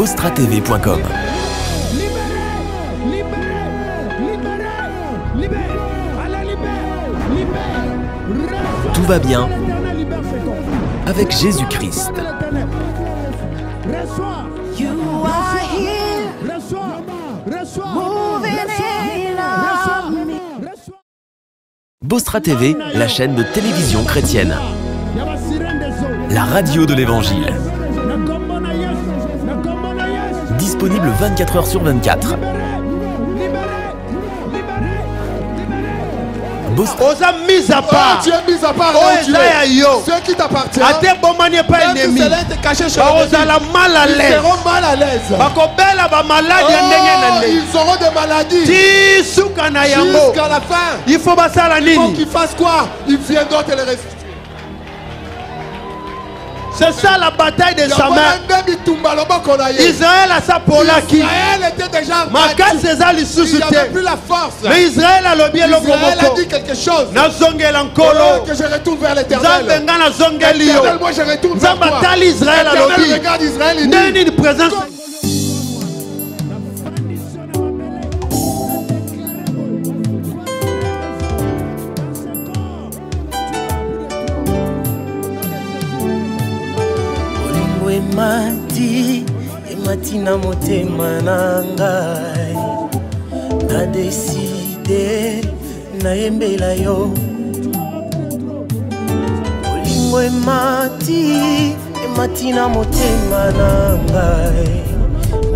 bostratv.com. Tout va bien avec Jésus-Christ. Bostra TV, la chaîne de télévision chrétienne. La radio de l'Évangile. disponible 24 heures sur 24. Aux hommes mis à oh, part, tu es mis à part. Oh, tu es à yo. Ce qui t'appartient. À tes bons manières, pas ennemi. Bah, aux la mal à l'aise. Ils seront mal à l'aise. Parce bah, qu'au bel à bas malade, il y a oh, Ils auront des maladies. Jusqu'à la fin. Il faut passer à la ligne. Il faut qu'ils fassent quoi Ils viendront te les restituer. C'est ça la bataille de sa mère. Israël a sa pour la qui. Israël était déjà mort. Il plus la force. Mais Israël a le bien le Israël a dit quelque chose. Que je retourne vers l'éternel. Éternel, moi je retourne vers toi. Israël a le bien. Éternel dit. Il y a présence tina motema na ngai nadeside nayembela yo bolingo emati emati na motema na ngai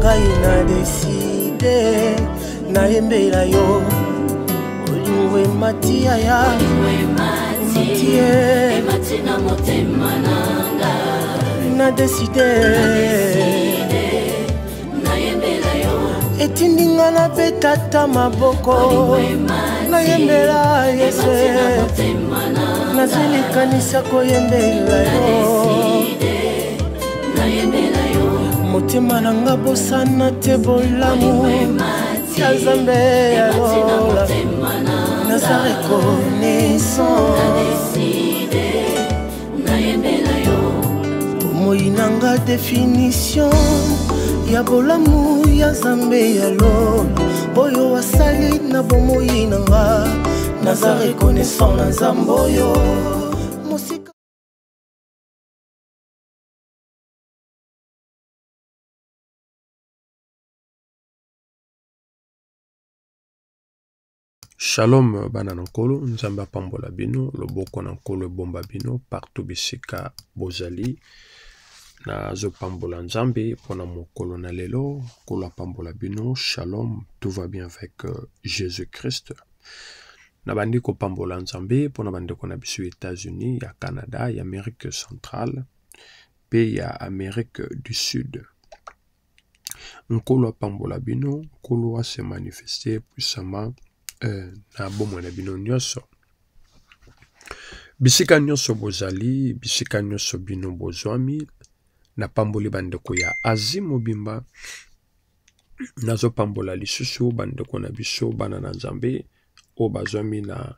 ngai nadeside nayembela yo bolingo emati aya eh. emati na deside etindi nga nabeta ata maboko nayembela yesu nazilikanisa koyembela yo motema na nga bosana te bolamu ya nzambe ya lola naza rekonaissance bomoi na nga définition ya bolamu ya nzambe ya lolo oyo asali na bomoi na nga naza rekonesan na nzambe oyo shalom bana na nkolo nzambe apambola bino loboko na nkolo ebomba bino partout bisika bozali nazopambola nzambe mpona mokolo na lelo nkolo apambola bino shalom tout va bien avec euh, jésus christ na bandi kopambola nzambe mpona bandeko na biso ya états-unis ya canada ya amérique centrale mpe ya amérique du sud nkolo apambola bino nkolo asemanifeste puissamment euh, na bomoi na bino nyonso bisika nyonso bozali bisika nyonso bino bozwami napamboli bandeko ya asie mobimba nazopambola lisusu bandeko na biso bana na nzambe oyo bazwami na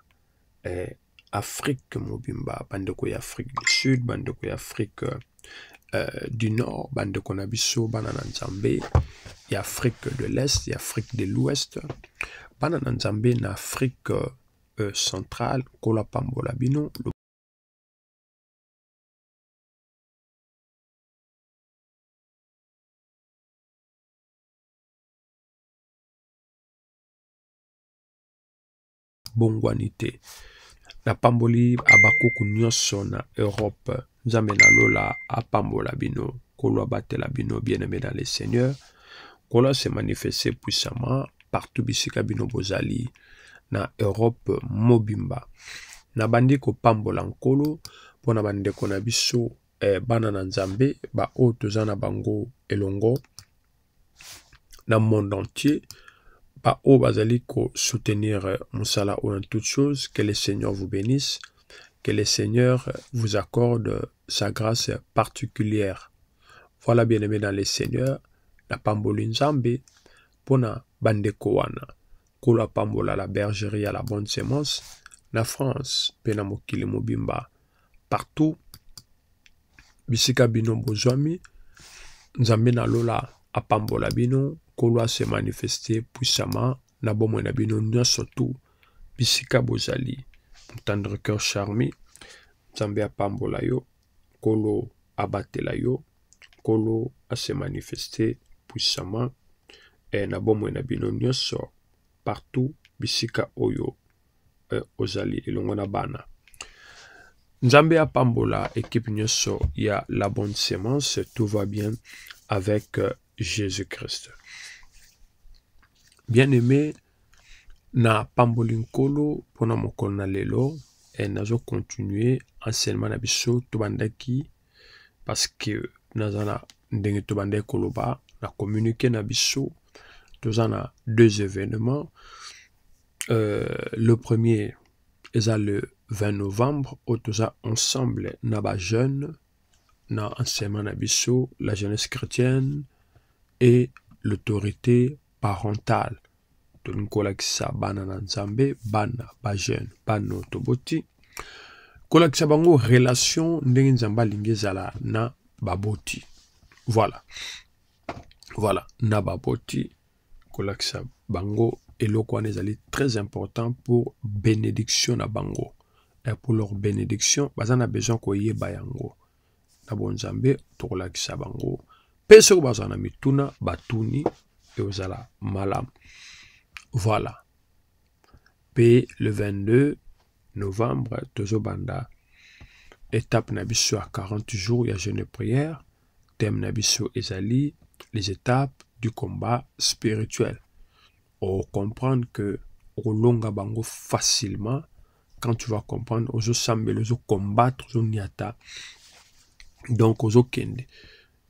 eh, afrike mobimba bandeko ya afrique du sud bandeko ya afrique euh, du nord bandeko na biso bana na nzambe ya afrique de l'est ya afrique de l'ouest bana na nzambe na afrique euh, centrale nkolo apambola bino bongwani te napamboli abakuku nyonso na europe nzambe nalola apambola bino kolo abatela bino bien-aimé dans le seigneur kolo se manifeste puissamment partout bisika bino bozali na europe mobimba nabandi kopambola nkolo mpo na bandeko na biso eh, bana na nzambe baoyo toza na bango elongo na monde entier oyo bazali kosoutenir euh, mosala oyo en toute chose que le seigneur vous bénisse que le seigneur vous accorde euh, sa grâce particulière voilà bien aimé dans le seigneur napamboli nzambe mpona bandeko wana nkolo apambola la bergerie ya la bonne semence na france mpe na mokili mobimba partout bisika bino bozwami nzambe nalola a pambola bino Kolo a se na puissamment. na bino nyonso tu bisika bozali Tendre cœur charmi nzambe Pambola yo Kolo abatela yo se a se e puissamment et eh, na bino partout bisika oyo e, ozali elongo na bana nzambe Pambola, équipe y ya la bonne sémence, tout va bien avec euh, Jésus-Christ. Bien-aimé, na pambolinkolo pona mokona mokolo na lelo e eh, nazokontinue enseignement na biso tobandaki parce que naza na ndenge tobandaki koloba na communiquer na biso toza na deux événements euh, le premier eza le 20 novembre où toza ensemble na jeune na enseignement na biso la jeunesse chrétienne et l'autorité parentale. de Kolaksa Banana nzambe bana bano toboti bango relation ndenge nzambe na baboti voilà voilà na baboti Kolaksa bango eloko wana très important pour bénédiction na bango et eh, pour leur bénédiction baza na besoin koyeba yango na bonzambe tokolakisa bango pense soki baza mituna batuni ekozala malam. voilà mpe le 22 novembre tozobanda étape Nabissu biso ya 40 jours ya jeune prière thème Nabissu. ezali les étapes du combat spirituel comprendre que olonga bango facilement quand tu vas comprendre aux combattre ozocombattre niata. donc ozokende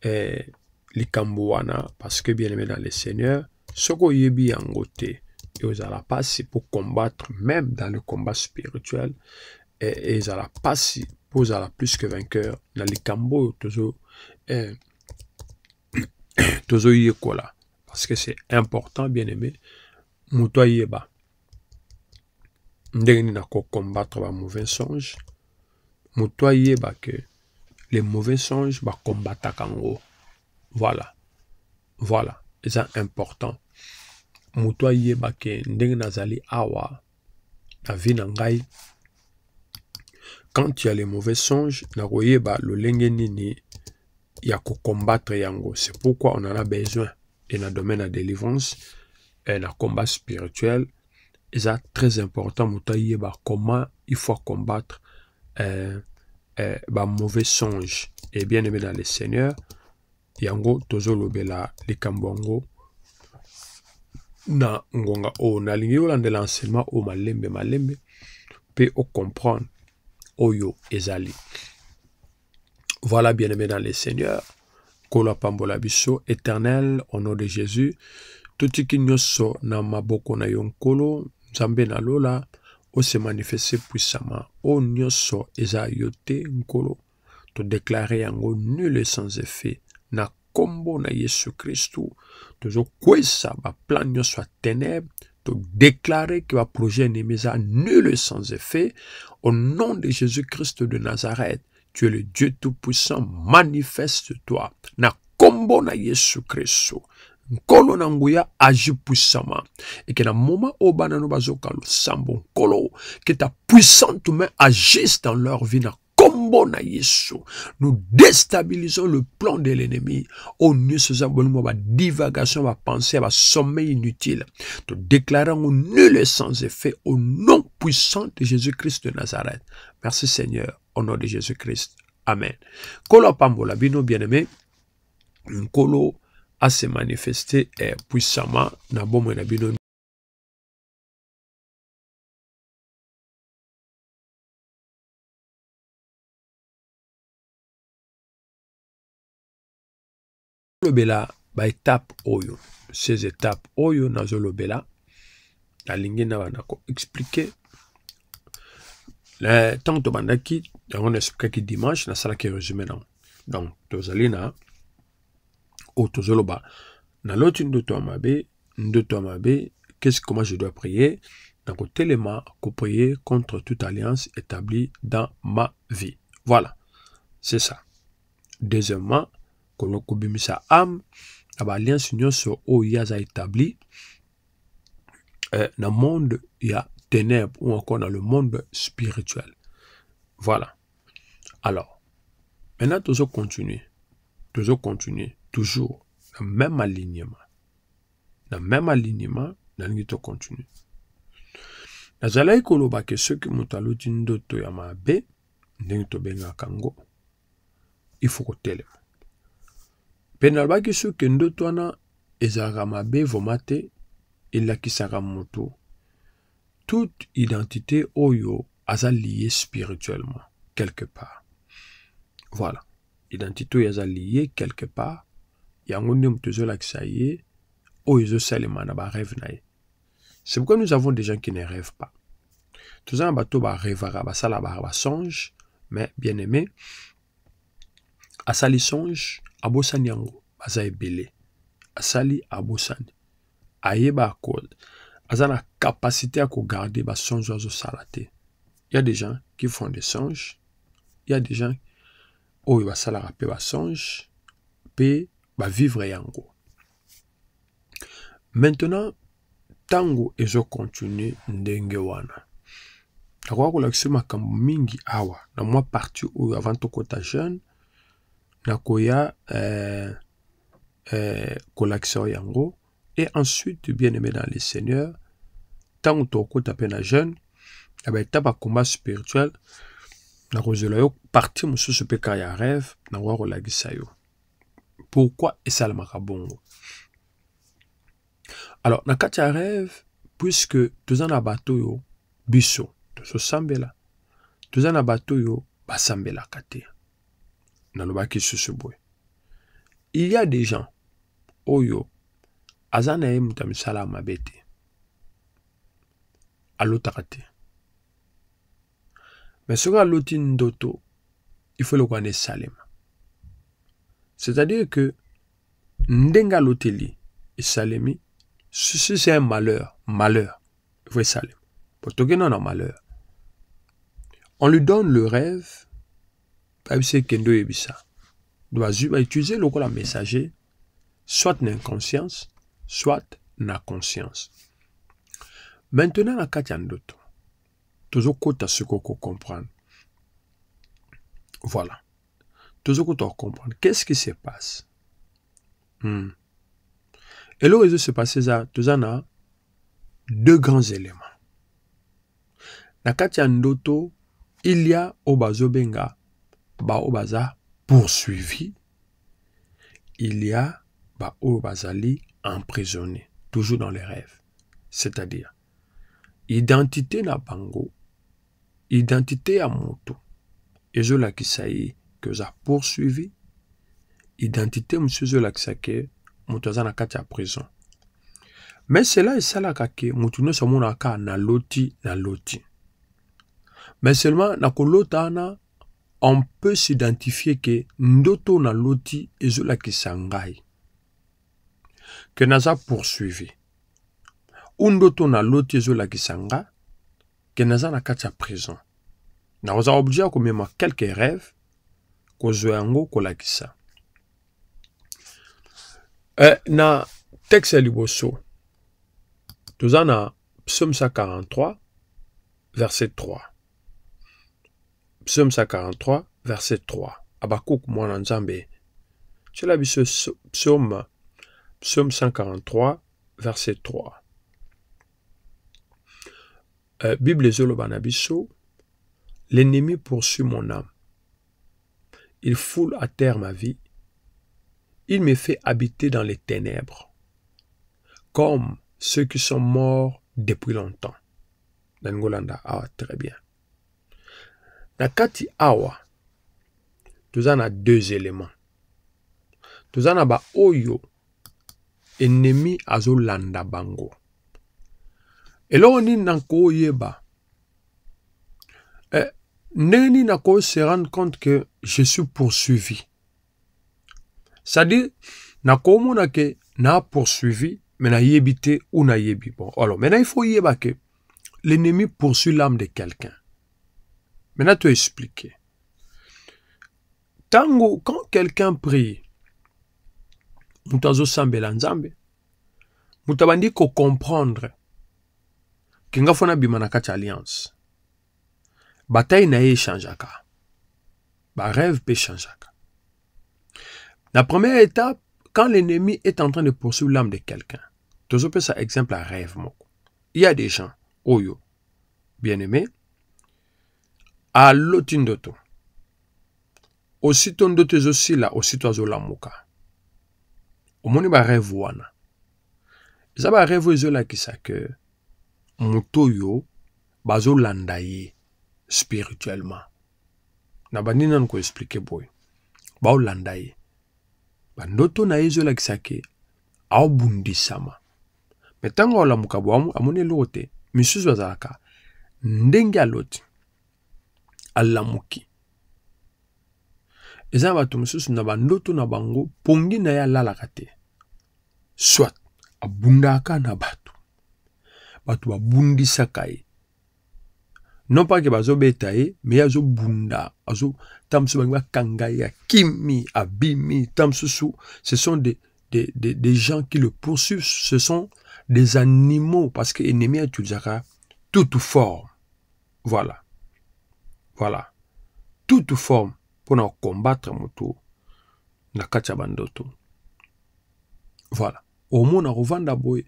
eh, likambo wana parceke bien-aimé dans le seigneur soki oyebi yango te et ozala mpasi pour combattre même dans le combat spirituel eh, et ezala mpasi mpo ozala plus que vainqueur na likambo oyo tozo eh, tozoyekola parce que c'est important bien aimé moto ayeba ndenge nini nakocombattre bamauvais songe moto ayeba ke les mauvais songes vont bah, kango voilà voilà C'est important Quand il ke ndeng nazali awa la vie les mauvais songes le faut nini yango c'est pourquoi on en a besoin et le domaine la délivrance et la combat spirituel c'est très important moutoyer bas comment il faut combattre euh, eh, mauvais songe et bien aimé dans le seigneur yango bela le kambongo. na ngonga oyo nalingi olandela l'enseignement oyo malembe malembe ou comprendre oyo ezali voilà bien aimé dans le seigneur kola pambola biso éternel au nom de jésus tout ce nous so na maboko na yonkolo, zambé na lola o se manifeste puissamment o nyonso eza yo te nkolo todeklare yango nul sans effet na kombo na yesu kristu tozokwesa baplan nyonso ya ténèbre que ke baprojet enemi eza nul sans effet au nom de jésus-christ de nazareth tu es le dieu tout-puissant manifeste toi na kombo na yesu kristu nkolo na nguya puissamment, et que na moment oyo bana no bazokala que nkolo ta puissante main agisse dans leur vie na kombo na nous déstabilisons le plan de l'ennemi au oh, ma eza divagation, badivagation à va sommeil inutile déclarons au nul et sans effet au nom puissant de jésus-christ de nazareth merci seigneur au nom de jésus-christ amen kolo apambola bino bien aimé nkolo asemanifeste eh, puissamment na bomoi na bino lobela baetape oyo ces étape oyo nazolobela nalingi na bana koexplike ntango tobandaki yango naexplikaki dimanche nasalaki resume nango donc tozali na de toi ma ndoto une de qu'est-ce moi je dois prier donc tellement que prier contre toute alliance établie dans ma vie voilà c'est ça deuxièmement kolo sa âme la baalliance nyonso oyo établie, euh, dans le monde a ténèbres ou encore dans le monde spirituel voilà alors maintenant toujours continuer toujours continuer toujours le même alignement. Le même alignement, nous allons continuer. nazalaki kolobake soki moto aluti ndoto ya mabe ndenge tobengaka yango ifo kotelema mpe nalobaki soki ndoto wana ezalaka mabe vrema te elakisaka moto toute identité oyo aza spirituellement quelque part voilà identité oyo aza quelque part yango nde moto ezolakisa ye oyo ezosalema na barêve na ye c'est pourquoi nous avons des gens qui ne rêvent pas toza na bato barêvaka basalaka basonge mais bien aimé asali songe abosani yango baza ebele asali abosani ayeba akode aza na kapasité ya kogarde basonge oyo azosala te il y a des gens qui font des songes il y a des gens oyo basalaka mpe basonge mpe vivre yango maintenant ntango ezokontinue ndenge wana nakoka kolakisa makambo mingi awa na mwa parti ou avant tokota jeune nakoya euh, euh, yango et ensuite bien aimé dans le seigneur ntango tokokota mpe na jeune na baetape ya combat spirituel la yo parti mosusu mpe kaka ya rêve nakoka kolakisa yo pourquoi esalemaka bongo alors na kati ya rêve puisque toza na bato oyo biso tozosambela toza na bato oyo basambelaka te nalobaki susu boye il y a des gens oyo oh aza na ye moto ya misala ya mabe te alotaka te me soki aloti ndoto il faut eloko wana esalema C'est-à-dire que Ndengaloteli et Salemi, ceci c'est un malheur, malheur. Vous voyez Salem. que non, non, malheur. On lui donne le rêve, il Kendo Ebisa. Doazu va utiliser le la messager, soit l'inconscience, soit la conscience. Maintenant, la autres. Toujours côte à ce qu'on comprendre. Voilà ce que tu comprendre qu'est-ce qui se passe. Hmm. Et le réseau se passe ça, tu deux grands éléments. La Ndoto, il y a Obazo Benga, ba Obaza poursuivi. Il y a ba Obazali emprisonné, toujours dans les rêves. C'est-à-dire, identité na pango identité à moto, qui ye que j'ai poursuivi identité monsieur laksake moto kati à prison Mais cela esalaka ke moto nyonso amona na loti na loti Mais seulement na kolota on peut s'identifier que ndoto na loti ezolakisa ngai que naza poursuivi Undoto ndoto na loti ezolakisa nga que naza na kati à prison nakozwa oblige ya komema quelques rêves. kozwa yango kolakisa eh, na texte ya liboso toza na psaume 143 verset 3 psaume 143 verset 3 abakuku mwana nzambe tiela biso psaume psaume 143 verset 3 euh, bible ezoloba na biso l'ennemi poursuit mon âme il foule à terre ma vie, il me fait habiter dans les ténèbres, comme ceux qui sont morts depuis longtemps. Nangolanda, a ah, très bien. Nakati awa, tuzana deux éléments. tuzana ba oyo, ennemi azolanda bango. là on na Neni Nako se rend compte que je suis poursuivi. C'est-à-dire, Nako na poursuivi, mais na yébité ou na yebi. Bon, alors maintenant il faut yéba que l'ennemi poursuit l'âme de quelqu'un. Maintenant, tu expliquer. Tango, quand quelqu'un prie, mutazo sambela nzambe, mutabandi ko comprendre, kinga fona bima alliance. bataille na ye echangeaka barêve mpe echangeaka na première étape quand l'ennemi est en train de poursuivre l'âme de quelqu'un tozopesa exemple ya rêve moko il y a des gens oyo bien aimé aloti ndoto osito ndoto ezosila osito azolamuka omoni barêve wana eza barêve oyo ezolakisa ke moto oyo bazolanda ye spirituellement na bandi nanu koexplike boye baolanda ye bandoto na ye ezolakisa ke aobundisama me ntango alamuka bo amoni eloko te misusu azalaka ndenge aloti alamuki eza na bato mosusu na bandoto na bango pongi na ye alalaka te soit abundaka na bato bato babundisaka ye non pas ke bazobeta ye me azobunda ta mosusu bangi bakanga ye akimi abimi ta mosusu ce sont des, des, des, des gens qui le poursuivent ce sont des animaux parce que ennemi atulisaka toute forme voilà voilà toute forme mpona kokombattre motu na kati ya bandoto voilà omona kovanda boye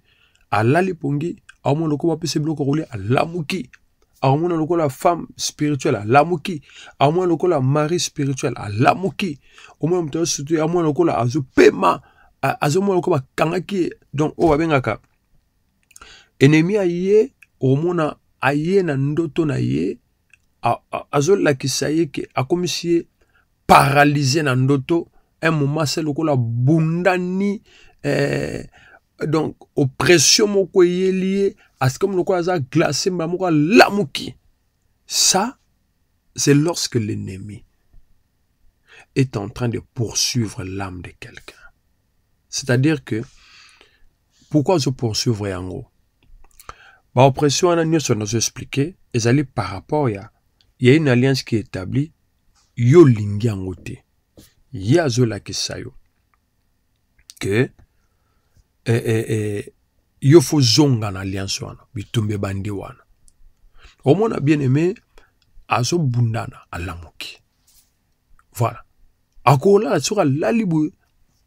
alali pongi aomona koma apesa biloko kolia alamuki aomona lokola femme spirituelle alamuki amona lokola mari spirituelle alamuki omona moto nyonso surtout amona lokola azopema azomona lokola bakangaki ye donc oyo babengaka enemi aye omona aye na ndoto na ye azolakisa ye ke a ye paralyse na ndoto un moment se lokola bundani eh, donc oppression moko eyeli Askem loko kwa glacé la lamuki. Ça, c'est lorsque l'ennemi est en train de poursuivre l'âme de quelqu'un. C'est-à-dire que, pourquoi je poursuivre en gros? Bah, oppression, on a nous expliqué, et par rapport à, il y a une alliance qui est établie, yo lingi yango te Que. yo ke eh, yo fo zonga na alliance wana bitumbe bandi wana omona bien aimé azobundana alamuki voilà akolala soki alali boye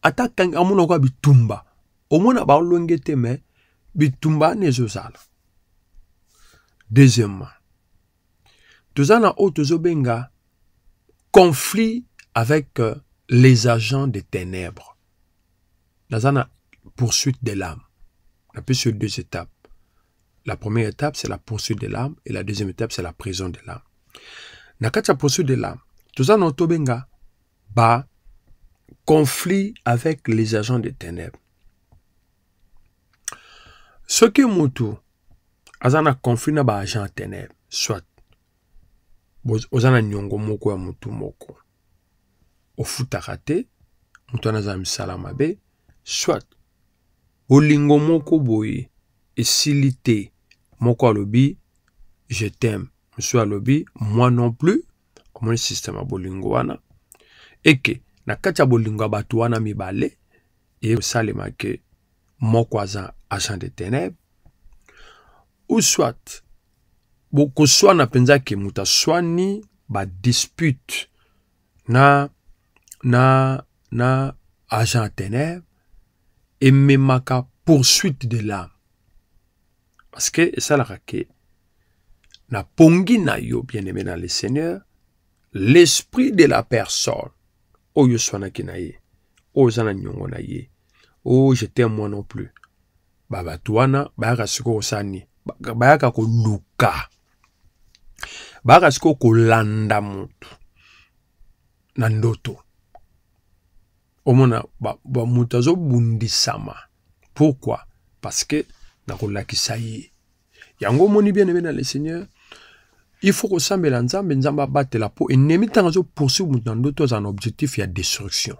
ata kangi amona kaka bitumba omona balonge te me bitumba ane ezozala deuxièmement toza na oyo tozobenga conflit avec euh, les agents des ténèbres naza na poursuite de l'âme On appuie sur deux étapes. La première étape, c'est la poursuite de l'âme et la deuxième étape, c'est la prison de l'âme. Na kati ya poursuite de l'âme, toza na tobenga ba conflit avec les agents des ténèbres. soki mutu aza na conflit na ba agent ya ténèbre soit oza na niongo moko ya mutu moko ofutaka te mutu wana aza na misala mabe soit olingo moko boye esili te moko alobi je t'aime mosusu alobi moi non plus omoni systeme ya bolingo wana eke na kati ya bolingo ya bato wana mibale eye kosalema ke moko aza agent de ténèbre ou soit bokoswana mpenza ke moto aswani badispute na na na agent ténèbre ememaka poursuite de l'âme parce que esalaka ke na pongi na yo bien aimé dans le seigneur l'esprit de la personne oyo oh, oswanaki na ye oyo oh, oza na niongo na ye oyo oh, je t'aime moi non plus babato wana bayaka sikoyo kosala nini bayaka koluka bayaka sikoyo kolanda motu na ndoto omona ba mutazo bundisama. pourquoi parce que nakolakisa saye. yango moni bien aimé dans le seigneur il faut kosambela battre la peau. Et enemi ntango azopoursuivre poursuivre na dans d'autres un objectif y ya destruction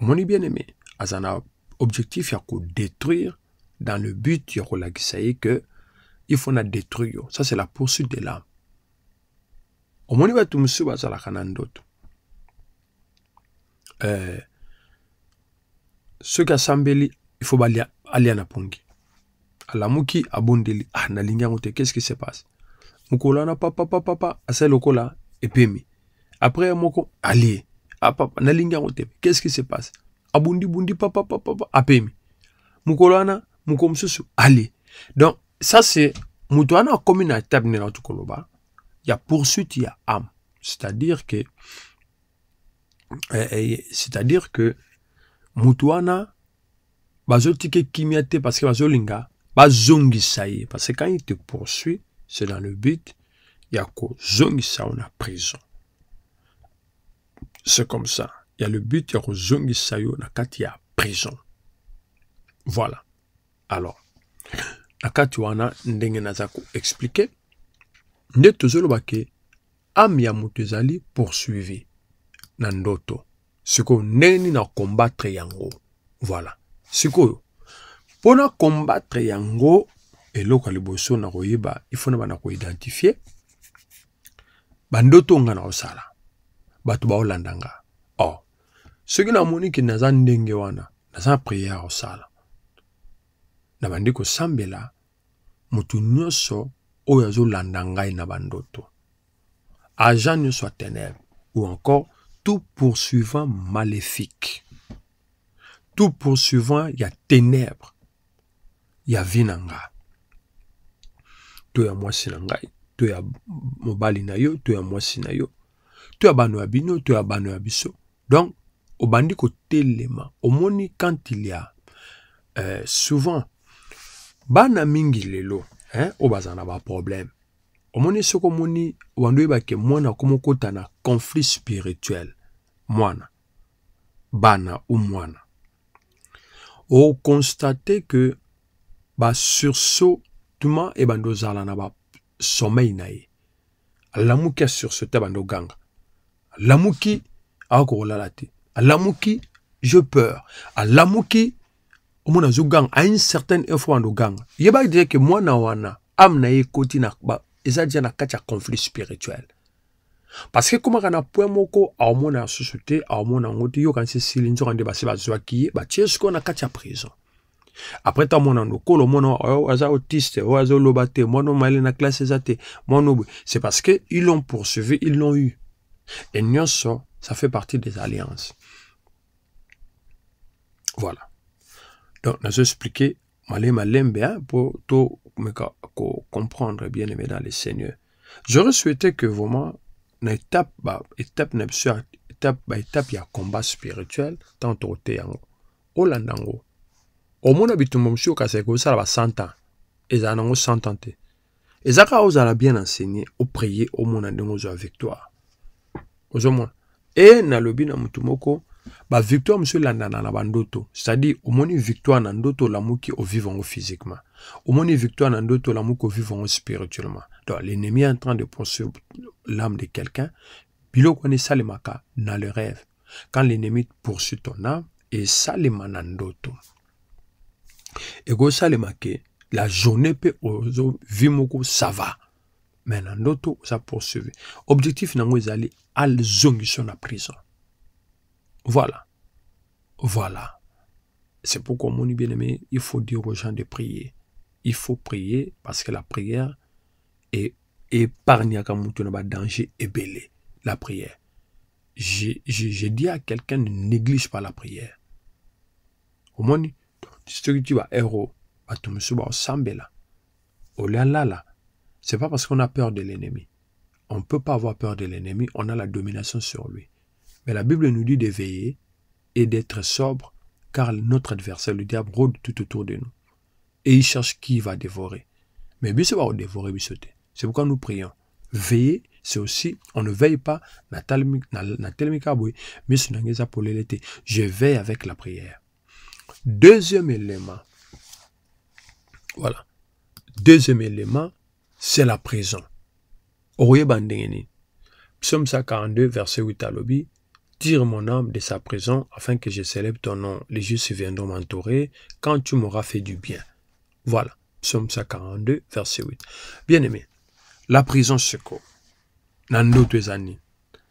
Moni bien aimé azana objectif ya détruire dans le but ya kolakisa ye que il faut na détruire ça c'est la poursuite de l'âme omoni bato mosusu la eh, soki asambeli il balia alia ah, na pongi alamuki abondeli ah nalingi yango te qu'est-ce qui se passe mokolo papa, pa, asali lokola epemi après moko alie ah, papa nalingi yango te qu'est-ce qui se passe bundi papa papa papa apemi mokolo wana moko mosusu allez donc ça c'est moto wana akomi na koloba, il y ya poursuite a ame c'est-à-dire que eh, eh, c'est-à-dire que mutuana bazotike kimiate parce que bazolinga bazongisa parce que quand il te poursuit c'est dans le but ya kozongisa na prison c'est comme ça ya le but ya kozongisa yo na kati prison voilà alors na kati wana ndenge naza koexplike nde ba ke am ya poursuivi na ndoto sikoyo ndenge nini na kombatre yango voilà sikoyo mpo na kombatre yango eloko ya liboso na koyeba ifona bana koidentifie bandoto nga na kosala bato baolanda nga o oh. soki namoniki naza ndenge wana naza priere kosala na bandi kosambela motu nyonso oyo azolanda ngai na bandoto agent nyonso ya ténèbre ou encore tout poursuivant maléfique. Tout poursuivant, il y a ténèbres. Il y a vinanga. Tout mwasi tout est Tout mobali na yo moi moi na donc obandi au moni, quand il y a euh, souvent bana mingi lelo Obazana oyo a omoni soki omoni wanda oyeba mwana akoma na conflit spirituel mwana bana ou mwana okonstate ke basursotuma ebanda ozala na basomeil na ye alamuki asursote abanda oganga alamuki akoki kolala te alamuki je peur alamuki omona azoganga a une certaine effort gang. oganga yeba deja ke mwana wana ame na ye ekoti na a dia na kati ya conflit spirituel parce que parceke komaka na point moko aomona yasusu te aomona yango te yo kanisi esili nzoka nde qui bazwaki ye ce qu'on na kati ya prison après ta le lokolo o aza autiste o oh, aza oloba te mwana omayele na classe eza te mwana c'est parce que ils l'ont poursuivi ils l'ont eu et nyonso ça ça fait partie des alliances voilà donc nazo expliquer malema malin hein, bien pour tout me comprendre, bien aimé dans le Seigneur. J'aurais souhaité que vraiment, étape par bah, étape, étape par bah, étape, il y a combat spirituel, tant au Théango. Au Landango. Au monde habitant, je c'est au ça va 100 ans. Et ça, on 100 ans. Et ça, on a bien enseigné, au prier, au monde, y a victoire. Au moins. Et, na lobi na mutumoko, bavictoire mosusu elandana na bandoto c'est-à-dire omoni victoire na ndoto olamuki ovivre yango physiquement omoni victoire na ndoto olamuki ovivre yango spirituellement donc l'ennemi est en train de poursuivre l'âme de quelqu'un biloko wana esalemaka na le rêve quand l'ennemi poursuit ton âme esalema na ndoto ekosalema ke la journée mpe ozovi moko ça va me na ndoto oza poursuivi objectif nango ezali azongiso na prison Voilà. Voilà. C'est pourquoi, mon bien-aimé, il faut dire aux gens de prier. Il faut prier parce que la prière est épargnée à danger et belé. La prière. J'ai dit à quelqu'un ne néglige pas la prière. Au ce que tu oh là là C'est pas parce qu'on a peur de l'ennemi. On ne peut pas avoir peur de l'ennemi, on a la domination sur lui. Mais la Bible nous dit de veiller et d'être sobre, car notre adversaire, le diable, rôde tout autour de nous. Et il cherche qui va dévorer. Mais bien va dévorer, sauter. C'est pourquoi nous prions. Veiller, c'est aussi, on ne veille pas, je veille avec la prière. Deuxième élément, voilà. Deuxième élément, c'est la prison. Psaume 142, verset 8 à l'objet. Tire mon âme de sa prison afin que je célèbre ton nom. Les justes viendront m'entourer quand tu m'auras fait du bien. Voilà. Psaume 42, verset 8. Bien-aimé, la prison secoue. deux années.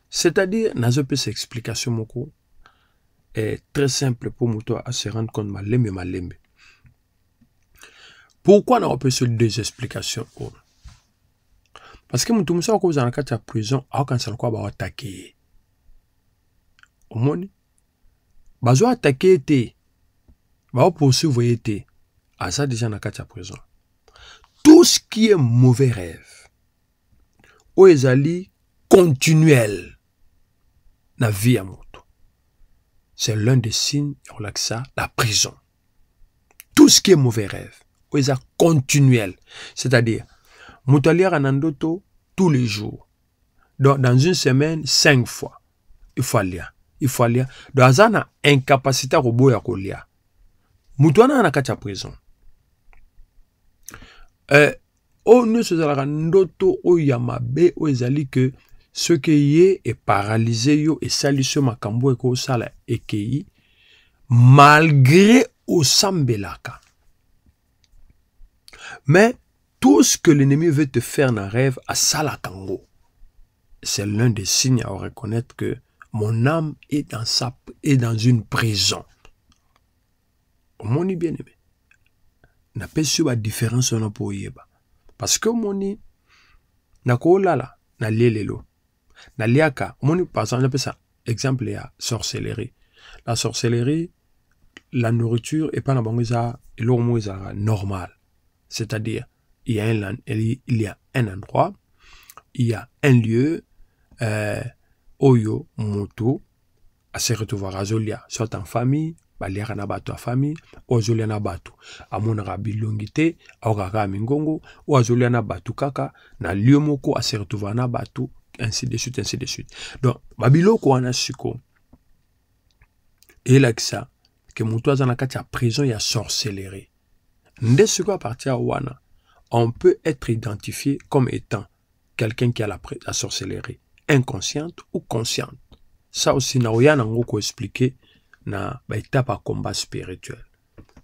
C'est-à-dire, nazope explication moko est très simple pour moi à se rendre compte ma malembe. Pourquoi n'a pas ces deux explications Parce que mutu musa ko de la prison a kan sal quoi va attaquer. omoni bazoatake ye te baopoursuivre ye te aza deja na kati ya prison tout ce qui est mauvais rêve oyo ezali continuel na vie ya moto c'est l'un des signes ya kolakisa la prison tout ce qui est mauvais rêve oyo eza continuel c'est-à-dire moto aliaka na ndoto tous les jours donc dans une semaine cinq fois il faut alia ifalia do aza Il incapacité ya koboya kolia moto wana na prison eh, se nyonso ndoto o ya mabe o ezali qui que ye paralysé yo ce makambo sala e ekei malgré sambelaka mais tout ce que l'ennemi veut te faire dans rêve à salakango. c'est l'un des signes à reconnaître que mon âme est dans, sa, est dans une prison. Mon bien-aimé, n'a pas su la différence non pour Parce que moni, n'a ko lala, n'a lelelo. N'a liaka, moni, par exemple, ça, exemple, la sorcellerie. La sorcellerie, la nourriture est pas normal C'est-à-dire, il y a un endroit, il y a un lieu, euh, oyo moto à azolia soit en famille baliaka na bato à famille oyo azolia na bato amonaka bilongi mingongo oyo azolia na kaka na lieu moko retrouver na bato ainsi de suite ainsi de suite donc babiloko wana siko eyelakisa ke moutou aza na kati ya prison ya sorcellerie nde siko apartir à ouana on peut être identifié comme étant quelqu'un qui a la, la sorcellerie inconsciente ou consciente ça aussi nauya a expliquer na l'étape à combat spirituel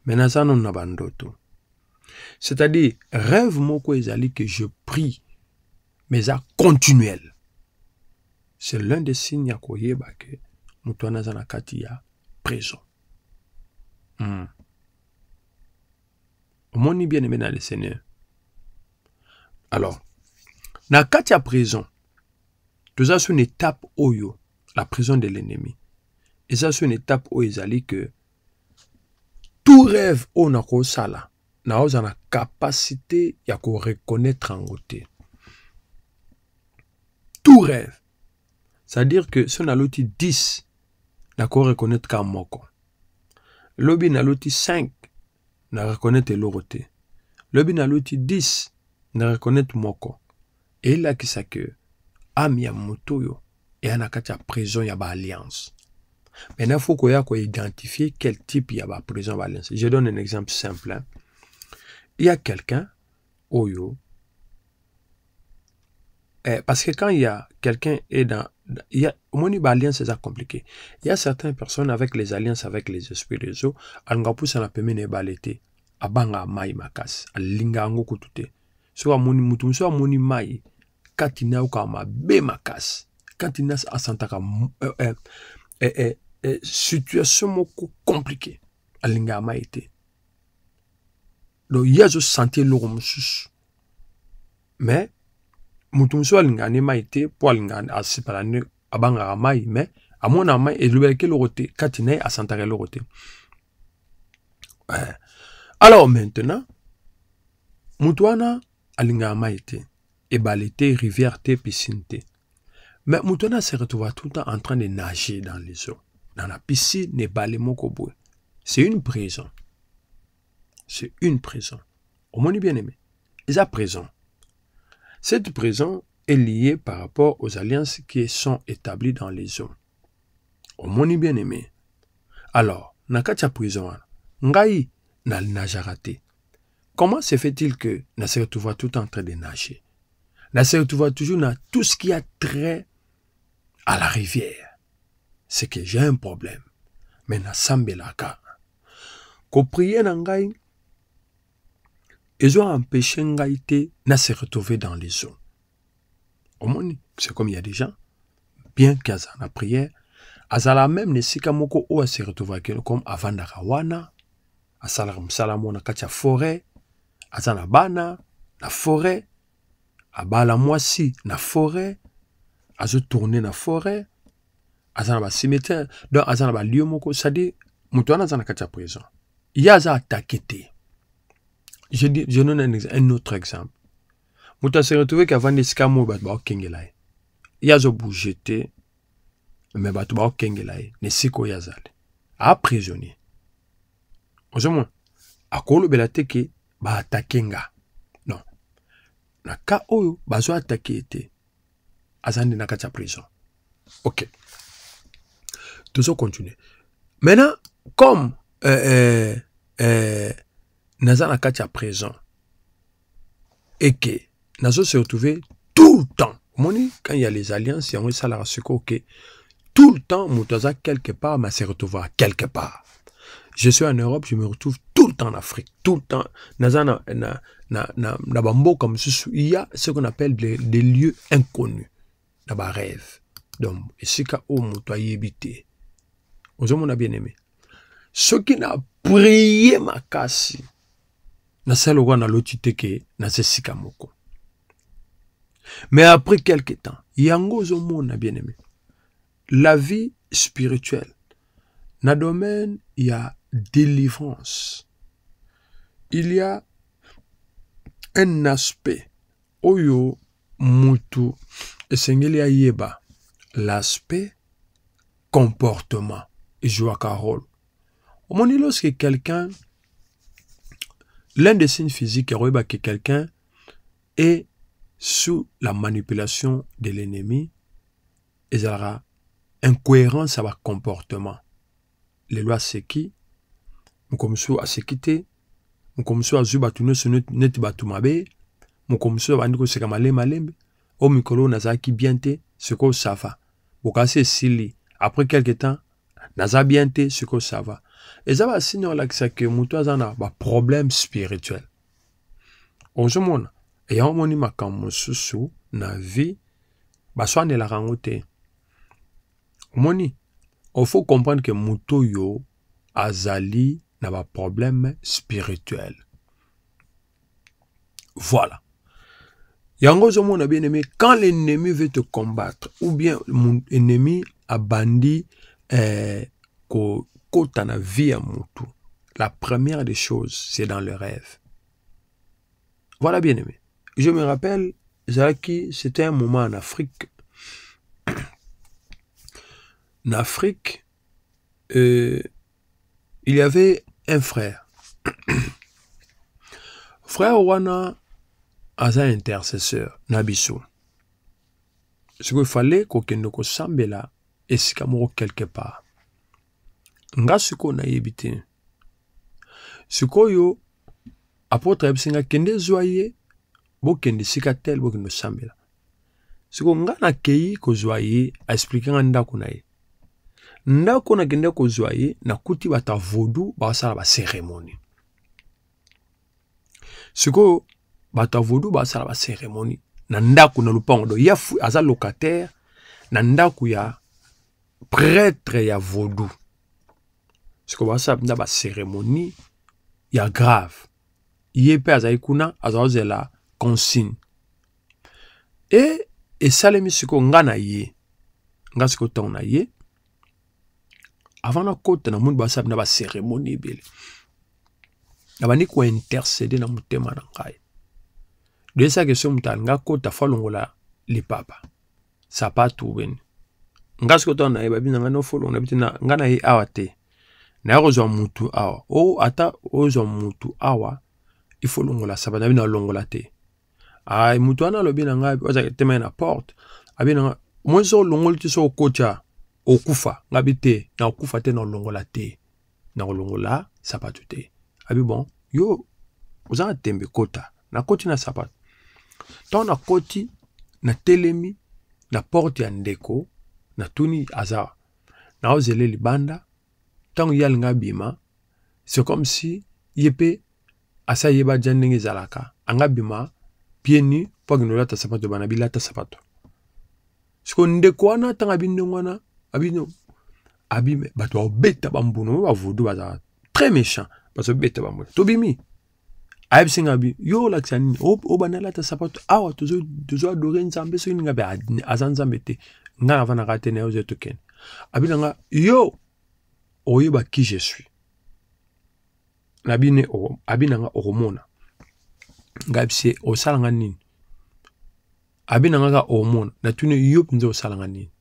Mais naza nano na bandoto c'est-à-dire rêve moko ezali que je prie mais à continuel c'est l'un des signes ya y ke que nous na kati ya prison mm. bien aimé le seigneur alors na la prison toza so na étape oyo la prison de l'ennemi eza so na étape oyo ezali ke tout rêve oyo na kosala na ozala na kapasité ya koreconnaitre yango te tout rêve c'est-à-dire que so naloti 10 nakoreconnaitre ka moko lobi naloti 5 na reconnaitre eloko te lobi naloti 10 na reconnaitre moko eyelakisa ke âme ya moto oyo eya na kati ya prison ya baalliance maintenant faut identifier identifier quel type ya a ba alliance. je donne un exemple simple hein. il y a quelqu'un oyo oh eh, parce que quand il y a quelqu'un est dans il y a omoni alliance c'est compliqué il y a certaines personnes avec les alliances avec les esprits des eaux alinga apusana la na ebale te abanga mai makas. alinga yango kutu Soit moni mutu soit moni mai kati na yo kaka mabe makasi kati na asantaka eh, eh, eh, eh, eh, situation moko komplike alingaka ma ye te donc ye azosante eloko mosusu me moto mosusu alingaka ne mai te mpo alingaka asepela ne abangaka mai me amonaka mai elobelaki eloko te kati na ye asantaka eloko te euh, alors maintenant moto wana alingaka mai te et baleté, rivière té, piscine Mais Moutona se retrouva tout le temps en train de nager dans les eaux, dans la piscine et balé C'est une prison. C'est une prison. Au moins bien-aimé. Et la prison. Cette prison est liée par rapport aux alliances qui sont établies dans les eaux. Au moins bien-aimé. Alors, nakatia prison, ngai, à raté. Comment se fait-il que retrouve tout le temps en train de nager la série, tu vois, toujours dans tout ce qui a trait à la rivière. C'est que j'ai un problème. Mais na sambelaka. Ko prier na ngai, ils ont empêché ngai na se retrouver dans les eaux. Au moins, c'est comme il y a des gens, bien aient la prière, la même ne sika moko a se retrouver comme avant la rawana, à salam mo na forêt, à na bana, forêt, abala mwasi na forêt tourner na forêt aza na bacimetere donc aza na lieu moko cestadire moto wana aza na kati ya prison ye aza atake te je, je donne un, un autre exemple moto ase retrouve ke avandi esika moyo bato baokengela ye ye azobouge te me bato baokengela ye na esika oyo azali aprisonnier ozomona akolobela te ke baatake nga na cas oyo bazwa à ye te na prison ok tozo continue maintenant comme euh, euh, euh, naza na kati ya prison nazo se retrouver tout le temps Moni quand il y a les alliances yango esalaka sikoyo Ok. tout le temps moto quelque part m'a se retrouver quelque part je suis en europe je me retrouve tout le temps en Afrique, tout le temps. Nazana, na, na, na, il y a ce qu'on appelle des, lieux inconnus. D'abord, rêve. Donc, ici, tu as habité. Aujourd'hui, on bien aimé. Ce qui n'a prié ma casse, na sel owa na loti ke na se sika moko mais après quelques temps yango ozomona bien aimé la vie spirituelle na domaine il y a délivrance il y a un aspect oyo mutu esengeli ayeba l'aspect comportement un rôle omoni lorsque quelqu'un l'un des signes physiques ekoyeba que quelqu'un est sous la manipulation de l'ennemi il leur incohérence Les lois qui nous mokomosu à séquiter. mokomosusu azwi bato nyonso neti bato mabe mokomosusu abandi koseka malemalembe oyo mikolo oyo nazalaki bien te sikoyo sava bokasi esili après quelque temps naza bien te sikoyo sava eza basini olakisaka moto aza na baproblème spirituel ozomona eya omoni makambo mosusu na vie baswanelaka yango te omoni ofo comprendre ke moto oyo azali n'avait problème spirituel. Voilà. Yango a bien aimé, quand l'ennemi veut te combattre, ou bien mon ennemi a bandi euh, la vie à mon tour, la première des choses, c'est dans le rêve. Voilà bien aimé. Je me rappelle, Zaki, c'était un moment en Afrique. En Afrique, euh, il y avait un frère frère wana aza intercesseur na biso sikoyo efale kokende kosambela esika moko quelque part nga sikoyo nayebi te sikoyo apotre ayebisi nga kende zwa ye bokende esika tele bokende kosambela sikoyo nga nakei kozwa ye aesplike nga ndako na ye ndako nakende kozwa ye nakuti bato ya vodu bazosala baseremoni sikoyo bato ya vodu bazosala baseremoni na ndako na lopango do ye aza locataire na ndako ya prêtre ya vodu sikoyo bazosala mpenza baseremoni ya grave ye mpe azali kuna azala kozela consigne e esalemi sikoyo nga na ye nga sikoyo ntango na ye avant nakota eh, na mundu basali na baseremoni ebele nabandi kointercede na motema na ngai de sake so moto alingi akota fo alongola lipapa sapatu beni nga soki otala na ye babi na ngai nofolongola bi te nga na ye eh, awa te naye kozwa mutu awa o oh, ata ozwa mutu awa ifo longola saba na bino alongola te ai mutu wana alobi na ngai ozalaki tema ye na porte abi ah, na ngai moi so olongoli te so okotya okufa nga bi te na okufa te na olongola te na olongola sapato te abi bon yo oza na tembe kota nakoti na sapato ntango nakoti natelemi na porte ya ndeko natuni aza naozele libanda ntango ye alinga abima c'est comme si ye mpe asi ayeba adia ndenge ezalaka anga bima pied nu mpo akende olata sapato bana bilata sapato siko ndeko wana ntango abi ndenge wana abino abime bato babeta bambunda mo bavodu bazala très méchant bazobeta bambunda tobimi ayebisenga bi yo olakisa nini obanda alata sapato awa ah, tozoadore nzambe soki ninga mpe aza nzambe te ngai ah, navanaka te na yo ozo tokende abi na nga yo oyeba ki je suis na bine abi na nga okomona ngai bise osalanga nini abi na nga ka okomona natuni yo mpenza osalanga nini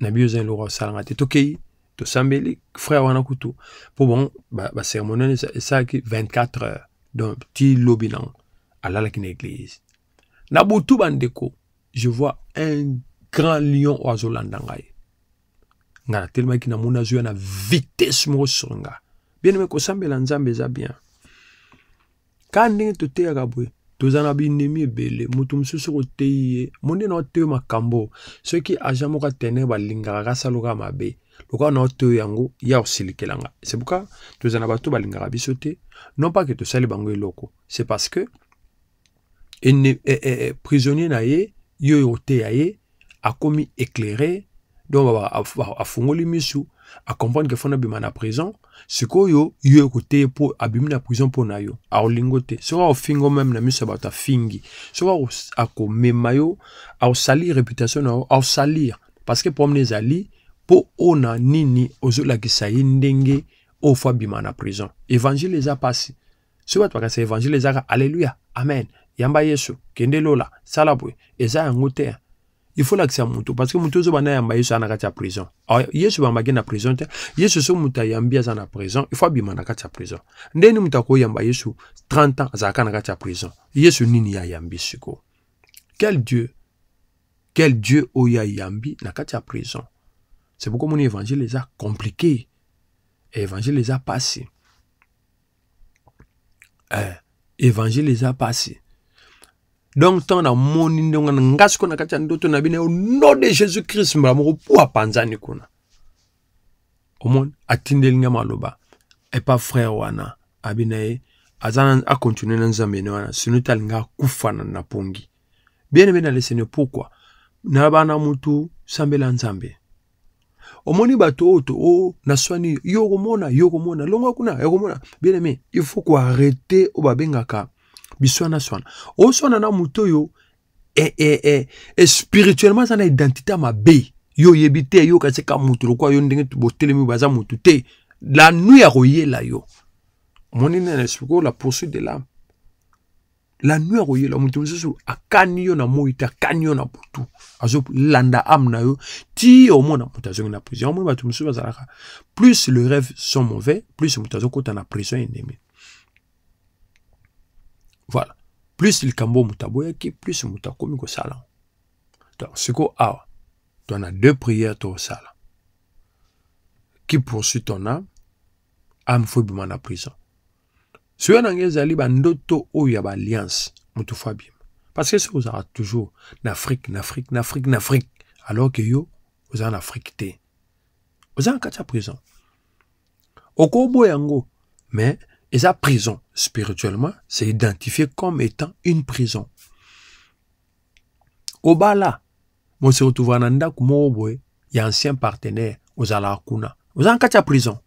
na biso eza eloko basalanga te tokei tosambeli frère wana kutu mpo bon baceremoni wana esalaki 24 heures donc ti lobi nango alalaki na église na butu bandeko je vois un grand lion oyo azolanda ngai ngai natelemaki na moni azoya na vitese moko sur nga bien eme kosambela nzambe eza bien kaka ndenge toteyaka boye toza na bindimi ebele moto mosusu koteyi ye monde na oteyo makambo soki agent moko atene balingaka kasi aloka mabe lokola na oteyo yango ya kosilikelanga c'est pourquoi toza na bato balingaka biso te non pas ke tosali bango eloko c'est parce que ene, eh, eh, prisonnier na ye yo oteya ye akomi éclairé donc afungoli misu à comprendre que prison sikoyo yo po abimi prison po na yo aolingo te soko aofinga meme na bata fingi, pour afingi soko a yo salir réputation na salir, parce que problème zali, pour ona nini ozolakisa ye ndenge oyo prison évangile C'est pasi so bato c'est évangile ils Alléluia, amen yamba yesu kende lola sala eza il l'accès à mutu parce que mutu ozo bana yamba yesu ana prison ya ah, prison yesu bambaki na prison te yesu so muta yambi aza na prison faut abima na prison ndeni mutako akoyamba yesu 30 ans azalaka na kati prison yesu nini ya yambi siko. quel dieu quel dieu oyo yambi na prison c'est pourquoi mon évangile compliqués. compliqué évangile a passés. euh, évangile a passés. donc ntango namoni ndenge wana ngasi kuna kati ya ndoto na bino no de jésus christ mbala moko pwa panzani kuna omoni atindeli nga maloba epa frère wana abi na ye aza akontinue na nzambe ne wana sino talinga akufa na na pongi biene bena lesene pourkui na bana mutu sambela nzambe omoni bato oyo to o na swani yo komona yo komona longwa kuna yo komona biene me il faut koarrete oyo babengaka biswana swana. O oso e, e, e, spirituellement j'en na identité ma bé, yo oyebi yo yokasi ka motu lokwa yo ndenge mou baza muto te la nui ya la yo moni na la poursuite de la, la nui ya la muto mosusu akani yo na moi te amna yo na butu na yo ti omona muto azongi na prison mon bato baza bazalaka plus le rêve sont mauvais plus moto kota na prison ennemi. voilà plus likambo moto aboyaki plus moto akomi kosala donc sikoyo awa tona deux prières tokosala qui poursuit ton âme âme fo ebima na prison soyo na ngai ezali bandoto oyo ya baalliance moto fo abima parce que soki ozalaka toujours na afrique na afrique na afrique na afrique alors ke yo oza na afrique te oza na kati ya prison okoboya yango mais Et sa prison, spirituellement, c'est identifié comme étant une prison. Obala, Monsieur Tuvananda il y ancien partenaire aux Alakuna. Vous en la prison.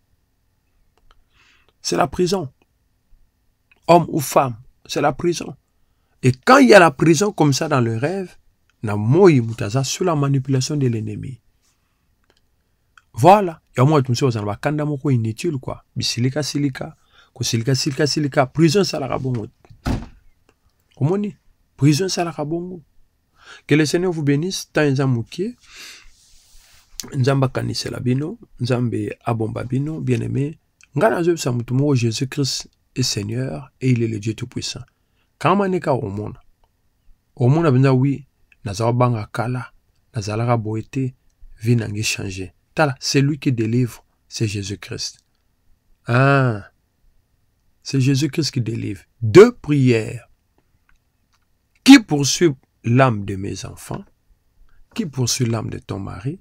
C'est la prison. Homme ou femme, c'est la prison. Et quand il y a la prison comme ça dans le rêve, na moyi mutaza sur la manipulation de l'ennemi. Voilà. Et moi, je me suis dit, inutile, quoi. Bisilika, ko silka silka prison salaka bongo omoni prison salarabongo. bongo que le seigneur vous bénisse Tant eza moke nzambe akanisela bino nzambe abomba bino bien aimé Ngana nazoyebisa motu moko jésus christ est seigneur et il est le dieu tout puissant kama neka omona omona benda wi naza kobanga kala nazalaka Boete, te vie nange change tala celui qui délivre c'est jésus christ ah c'est Jésus-Christ qui délivre. Deux prières qui poursuit l'âme de mes enfants, qui poursuit l'âme de ton mari,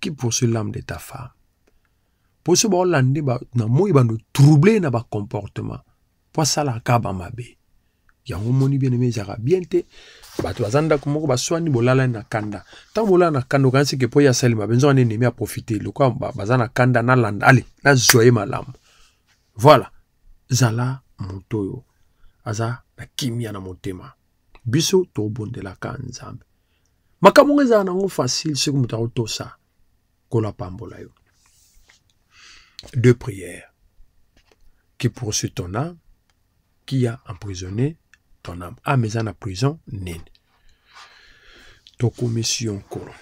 qui poursuit l'âme de ta femme. Pour ce bon landi ba na moi ba nous troubler na ba comportement. Pour ça la kaba mabe. yango omoni bien aimé ezalaka bien te bato baza ndako moko baswani bolala na kanda Tant bolala na kanda okanisi ke mpo ya salema bah, benza profiter. Le aprofite lokola baza na kanda Allez, ale na ma l'âme. voilà zala moto oyo aza na kimia na motema biso tobondelaka nzambe makambo ngo ezala nango facile soki moto akotosa kolapambola yo deux prières qui poursuit ton âme qui a emprisonné ton âme âme eza na prison nini tokomisi yo nkolo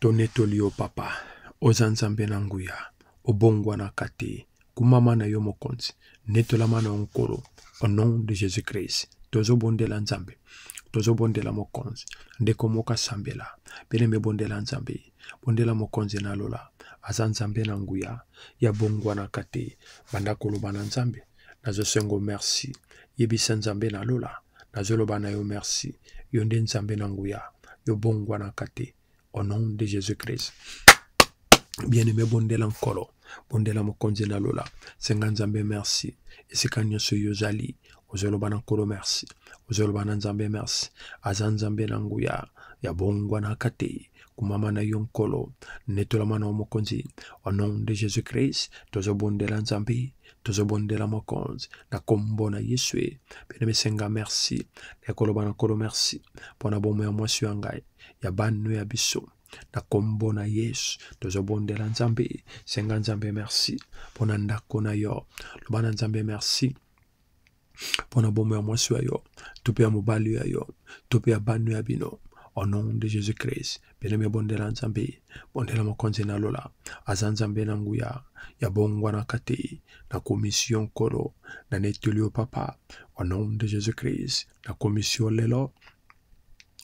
tonetoli yo papa oza nzambe na nguya obongwanaka te kumama na yo mokonzi netolamana en koro au nom de jésus christ tozobondela nzambe tozobondela mokonzi ndeko moko asambela mpe bondela nzambe bondela mokonzi na lola aza nzambe na nguya ya bongwanaka te banda koloba na nzambe nazosengo merci yebisa nzambe na lola nazoloba na yo merci yo nde nzambe na nguya yo bongwanaka te au nom de jésus christ bien aimé bondela nkolo bondela mokonzi lalo la senga nzambe merci esika nyonso yo ozali ozoloba na nkolo merci ozoloba na nzambe merci aza nzambe na nguya ya bongwanaka te kumama na yo nkolo netolama na yo mokonzi au nom de jésus christ tozobondela nzambe tozobondela mokonzi na kombo na yesu ye peneme senga merci na ekoloba na nkolo merci mpo na bomoi ya mwasi ya ngai ya bano ya biso na nkombo na yesu tozobondela nzambe senga nzambe merci mpona ndako na yo loba na nzambe merci mpona bomo ya mwasi ya yo to mpe ya mobali ya yo to mpe ya bano ya bino au nom de jésus christ bien-aimé bondela nzambe bondela mokonzi na lola aza nzambe na nguya ya bongwanaka te na komisio nkolo na neteli yo papa au nom de jésus christ na komisio lelo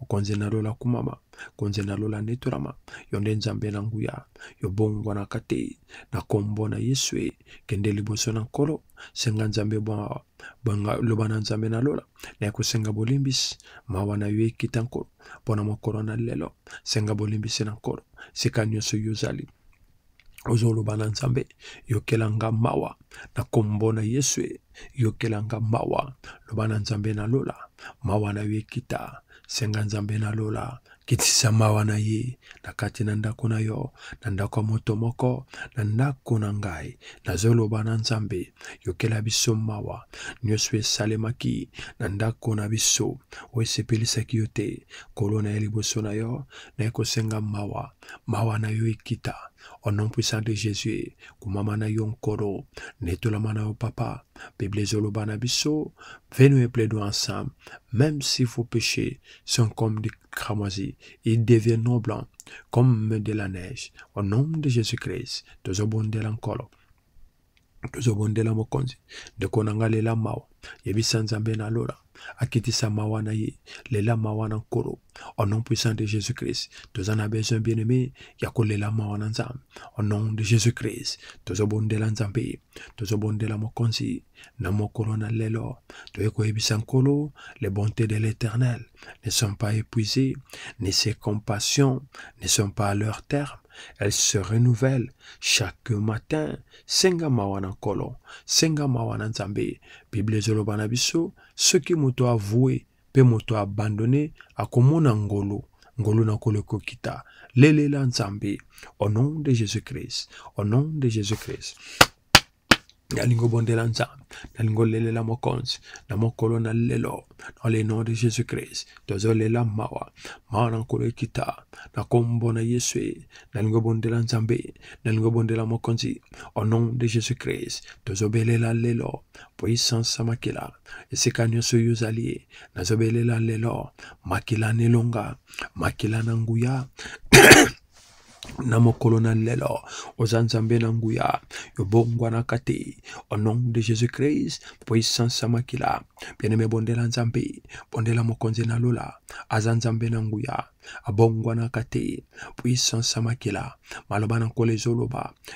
mokonzi na lo la kumama konzi na lo la netorama yo nde nzambe na nguya yobongwanaka te na nkombo na yesu ye kende liboso na nkolo senga nzambe bwa loba na nzambe na lola naye kosenga bolimbisi mawa na yo ekita nkolo mpona mokolo na lelo senga bolimbisi na nkolo sika nyonso yo ozali ozoloba na nzambe yokelanga mawa na nkombo na yesu ye yokelanga mawa loba na nzambe na lola mawa na yo ekita senga nzambe na lola kitisa mawa na ye na kati na ndako na yo na ndako ya moto moko na ndako na ngai nazoloba na nzambe yokela biso mawa nyonso esalemaki na ndako na biso oyo esepelisaki yo te kolo na ye liboso na yo naye kosenga mawa mawa na yo ekita Au nom puissant de Jésus, kumamana yon koro, netulamana au papa, Bible banabiso, biso, venez et plaidons ensemble, même si vos péchés sont comme des cramoisi, ils deviennent blancs, comme de la neige. Au nom de Jésus-Christ, de zobondela koro. tozobondela mokonzi ndeko na ngai lela mawa yebisa na akiti sa mawana ye lela mawana nkolo au nom puissant de jésus-christ en a besoin bien-aimé ya lela mawana nzambe au nom de jésus-christ a nzambe la mokonzi na mokolo na lelo besoin de nkolo les bontés de l'éternel ne sont pas épuisées ni ses compassions ne sont pas à leur terme Elles se renouvellent chaque matin senga mawana kolo, senga mawana nzambe bible zolo banabiso soki moto avue mpe moto abandone akomona Angolo. Angolo na kolo kokita lelela nzambe au nom de jésus christ au nom de jésus christ nalingo bondela nzambe nalingo lelela mokonzi na mokolo na lelo na le nom de jésus christ tozolela mawa mawa na nkolo ekita na kombo na yesu ye nalingo bondela nzambe nalingo bondela mokonzi au nom de jésus christ tozobelela lelo puissance makila esika nyonso oyo ozali ye nazobelela lelo makila na elonga makila na nguya na mokolo na lelo oza nzambe na nguya yobongwanaka te au nom de jésus christ puissance ya makila bien bondela nzambe bondela mokonzi na lola aza nzambe na nguya abongwanaka te puissance amakila maloba na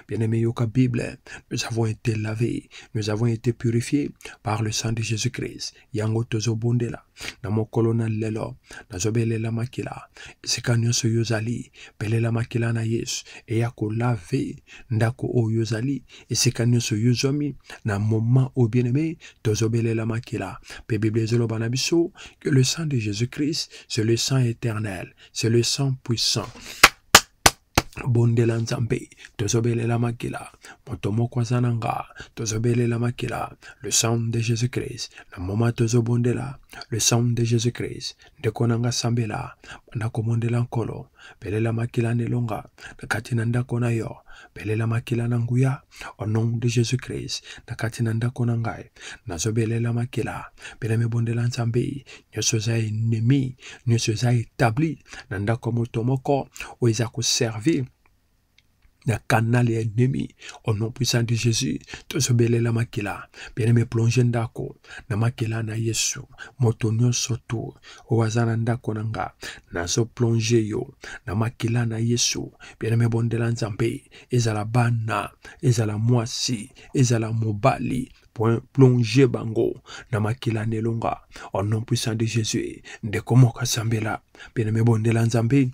bien-aime yoka bible nous avons été lavés nous avons été purifiés par le sang de jésus-christ yango tozobondela na mokolo na lelo nazobelela makila esika nyonso yo ozali belela makila na yesu eya kolave ndako oyo ozali esika nyonso yo ozomi na moma oyo bien-aime tozobelela makila banabiso que le sang de Jésus-Christ, c'est le sang éternel, c'est le sang puissant. bondela nzambe tozobelela makila moto moko aza na nga tozobelela makila le sang de jésus christ na moma tozobondela le sound de jésus christ ndeko na nga sambela banda komondela nkolo belela makila na elonga na kati na ndako na yo belela makila na nguya au nom de jésus christ na kati na ndako na ngai nazobelela makila mpe na mibondela nzambe nyonso eza ennemi nyonso eza etabli na ndako ya moto moko oyo eza koservir na kanali ya ennemi au nom puissant de jésus tozobelela makila bien-aimé plonge ndako na makila na yesu moto nyonso to oyo aza na ndako na nga nazoplonge yo na makila na yesu bien-aimé bondela nzambe ezala bana ezala mwasi ezala mobali plonge bango na makila na elonga au nom puissant de jésus ndeko moko asambela bien-aimé bondela nzambe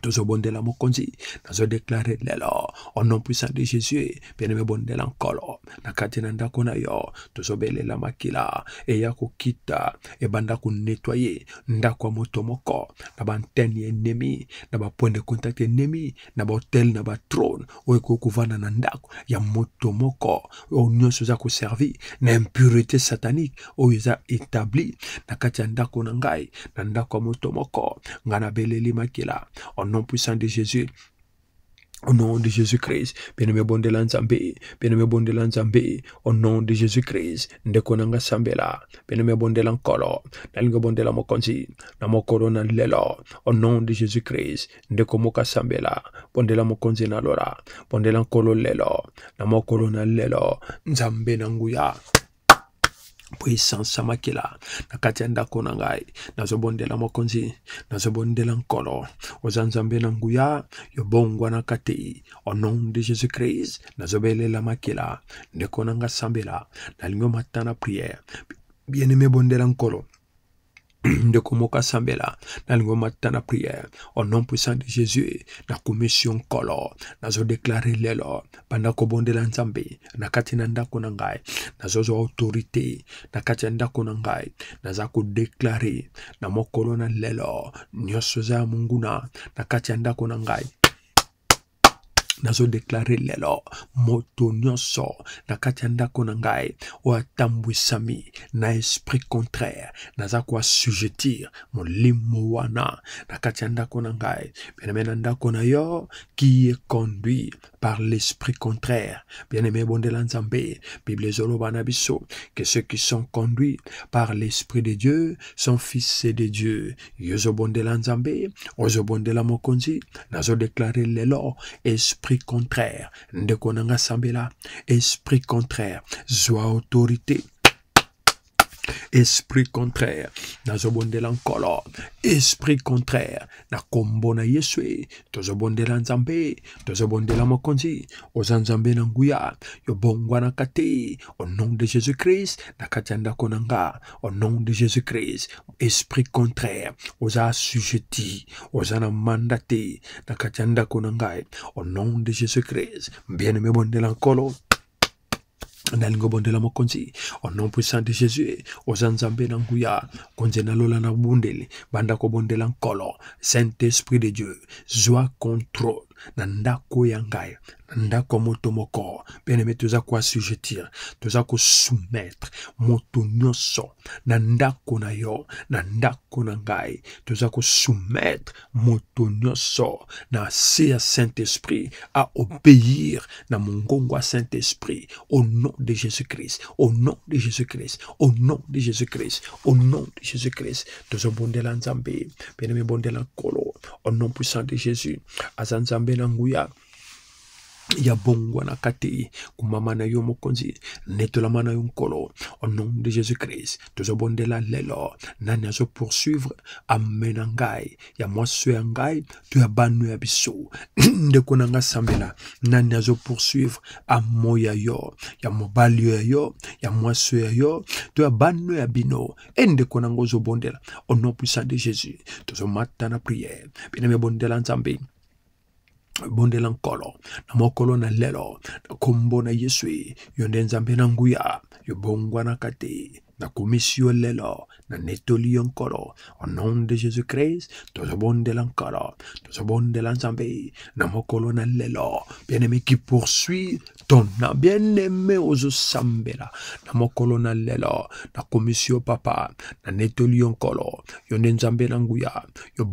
tozobondela mokonzi nazodeklare lelo o nom puissant de jésus bien-aimé bondela nkolo na kati na ndako na yo tozobelela makila eya kokita ebanda konetwaye ndako ya moto moko na bantene ya enemi na bapoint de contact enemi na bahotel na batrone oyo ekoki kovanda na ndako ya moto moko oyo nyonso eza koservi na impurité satanique oyo eza établi na kati ya ndako na ngai na ndako ya moto moko ngai nabeleli makila Au nom puissant de Jésus, au nom de Jésus-Christ, bien-aimé bondela nzambe, bien-aimé bondela nzambe, au nom de Jésus-Christ, ndeko nanga sambela, bien-aimé bondela nkolo, nalinga bondela mokonzi, na mokolo na lelo, au nom de Jésus-Christ, ndeko moka sambela, bondela mokonzi na lora, bondela nkolo lelo, na mokolo na lelo, nzambe na nguya. mpo ye san sama kila na kati ya ndako na ngai nazobondela mokonzi nazobondela nkolo oza nzambe na nguya yobongwanaka te au nom de jésus christ nazobelelama kila ndeko na nga sambela nalingi omata na priere bien-aimé bondela nkolo ndeko moko asambela na lingo mata na priere au nom puissant de jésus na komission nkolo nazodeklare lelo banda kobondela nzambe na kati na ndako na ngai nazozwa autorité na kati ya ndako na ngai naza kodeklare na mokolo na lelo nyonso eza ya monguna na kati ya ndako na ngai nazodeklarelelo moto nyonso na kati so, ndako na ngai oyo na esprit contraire naza koassujetir sujetir, wana na kati ya ngai yo qui est conduit par l'esprit contraire. Bien-aimé de Zambé, Bible Zolo Banabiso, que ceux qui sont conduits par l'esprit de Dieu sont fils de Dieu. Yozo de Zambé, Ozo la Mokonzi, Nazo déclaré l'élo, esprit contraire. Ndekonanga Sambela, esprit contraire. Zoa autorité, esprit contraire nazobondela nkolo esprit contraire na kombo na yesu tozobondela nzambe tozobondela mokonzi oza nzambe na nguya yobongwanaka te au nom de jésus christ na kati ya ndako na nga au nom de jésus christ esprit contraire oza asujeti oza na manda te na kati ya ndako na ngai au nom de jésus christ mbiene mebondela nkolo na lingo bondela mokonzi au nom puissant de jésus oza nzambe na nguya konzi nalola na bundeli banda kobondela nkolo saint esprit de dieu zwa contrôle na ndako ya ngai ndako moto moko bien-aimé toza koassujetir toza soumettre moto nyonso na ndako na ndako ngai toza soumettre moto nyonso na saint-esprit à obéir na mongongo à saint-esprit au nom de jésus-christ au nom de jésus-christ au nom de jésus-christ au nom de jésus-christ tozobondela nzambe bien-aimé bondela nkolo au nom puissant de jésus aza nzambe na ya bongwanaka te kumama na yo mokonzi netolama na yo nkolo au nom de jésus christ tozobondela lelo nani azopoursuivre ame na ngai ya mwaso ya ngai to ya bano ya biso ndeko na ngai sambela nani azopoursuivre amoi ya yo ya mobali ya yo ya mwaso ya yo to ya bano ya bino e ndeko na ngo ozobondela au nom puissant de jésus tozomata na priere binami ebondela nzambe bondela nkolo na mokolo na lelo na nkombo na yesu yo nde nzambe na nguya yobongwanaka te na commission lelo na encore. au nom de jésus christ de l'ensemble, na mokolo na lelo bien-aimé qui poursuit ton bien-aimé na mokolo na lelo na commission papa na netoli yo yo nguya yo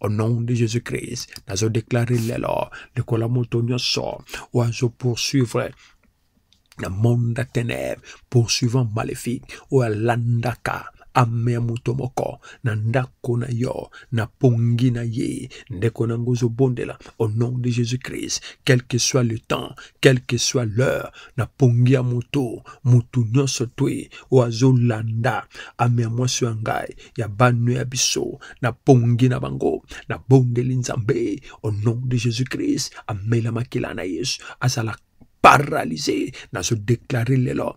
au nom de jésus christ déclarer lelo le ya moto wa je na monde ténèbres poursuivant maléfique oyo alandaka ame ya moto moko na ndako na yo na pongi na ye ndeko nango ozobondela au nom de jésus-christ quel que soit le temps quel que soit l'heure na pongi ya moto motu nyonso te oyo azolanda ame ya mwasi ya ngai ya bano ya biso na pongi na bango na bondeli nzambe au nom de jésus-christ amela makila na yesu azala paralysé, dans ce déclarer l'élo.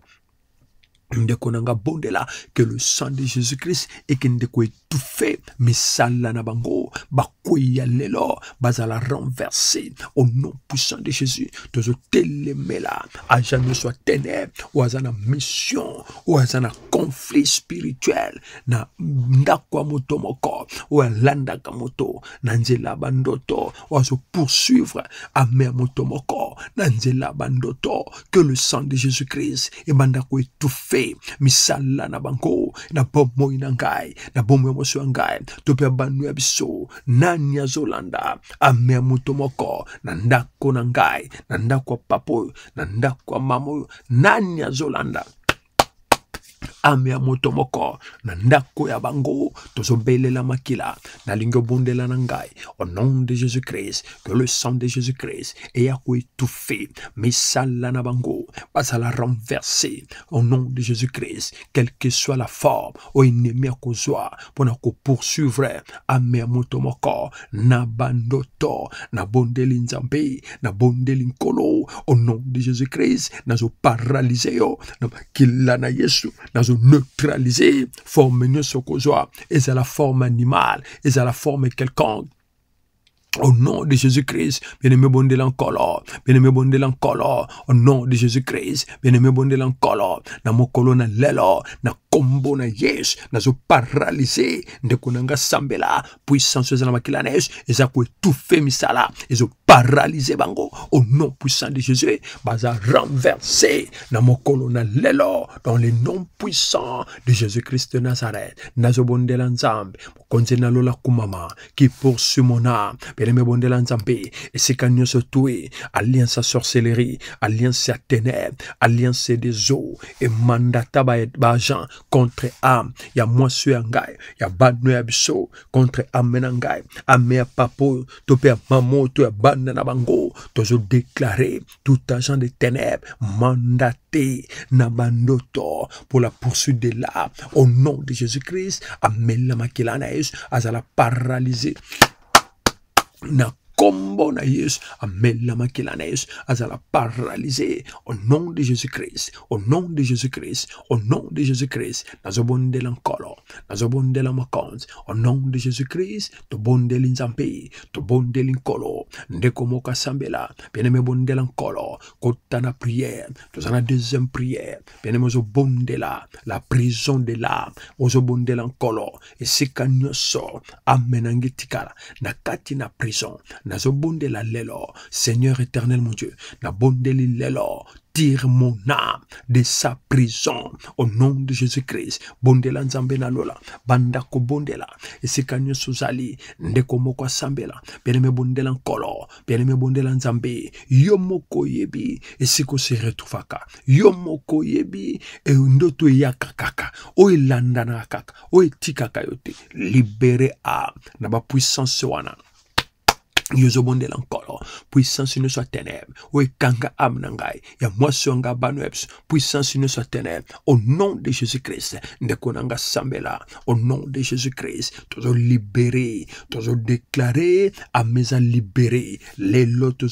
ndekonanga bondela que le sang de jésus christ eke ndeko étouffé misala na bango bakweya lelo bazala renversé au nom puissant de jésus tozotelemela aza nyonso soit ténèbre ou aza na mission ou à na conflit spirituel na ndako ya moto moko oyo alandaka moto na nzela ya bandoto se poursuivre ame ya moto moko na nzela bandoto que le sang de jésus christ ebanda koetufe misala na bango na bomoi na ngai na bomoi ya moso ya ngai to mpe ya banu ya biso nani azolanda ame ya moto moko na ndako na ngai na ndako ya papa oyo na ndako ya mama oyo nani azolanda ame motomoko moko na ndako ya bango tozobelela makila nalingi bonde na au nom de jésus christ que le sang de jésus christ eya koetufe misala na bango la renverse au nom de jésus christ quelle que soit la forme Ou enemi akozwa Pour kopoursuivre poursuivre ya moto moko na bandoto nabondeli na nabondeli nkolo au nom de jésus christ nazoparalyse yo na makila na yesu neutraliser, former forme et à la forme animale, et à la forme quelconque. Au nom de Jésus-Christ, bien-aimé Bondel encore, bien-aimé Bondel encore, au nom de Jésus-Christ, bien-aimé Bondel encore, na mokolo na lelo, na kombo na yesu nazo paralize ndeko na nga sambela puissance eza na makila na yesu eza koetufe misala ezoparalize bango au nom puissant de jésus baza renverse na mokolo na lelo dans le nom puissant de jésus-christ de nazareth nazobondela nzambe mokonzi nalola kumama qui poursuit mon âme Bien-aimé, bon, de e et c'est quand nous se alliance à sorcellerie, alliance à ténèbres, alliance des eaux, et mandata bajan, contre âme, ya moi sur en ya bad Abiso contre âme menangai, ame à papo, topé à maman, tu à bango, toujours déclaré, tout agent des ténèbres, mandaté, nabandoto, pour la poursuite de l'âme, au nom de Jésus-Christ, makilanaïs, à la paralysé, No. kombo na yesu amela makila na yesu azala paralise au nom de jésus christ au nom de jésus christ au nom de jésus christ nazobondela nkolo nazobondela makonzi au nom de jésus christ tobondeli nzambe tobondeli nkolo ndeko moko asambela bieneme bondela nkolo kota na priere toza na deuxième priere bieneme ozobondela la prison de l'âme ozobondela nkolo esika nyonso amenangi etikala na kati na prison nazobondela lelo seigneur éternel mon dieu nabondeli lelo tire mon âme de sa prison au nom de jésus-christ bondela nzambe na lola banda kobondela esika nyonso ozali ndeko moko asambela bieneme bondela nkolo bieneme bondela nzambe yo moko oyebi esika oseretufaka yo moko oyebi e ndoto eyaka kaka oyo elandanaka kaka oyo etikaka yo te libere a na bapuissance wana yozo bondela nkolo puissance ne soit ténèbre oyo ekanga ame na ngai ya mwasi oyo puissance ne soit ténèbre au nom de jésus christ ndeko nga sambela au nom de jésus christ tozolibere tozodeklare déclaré, eza Libéré les lotes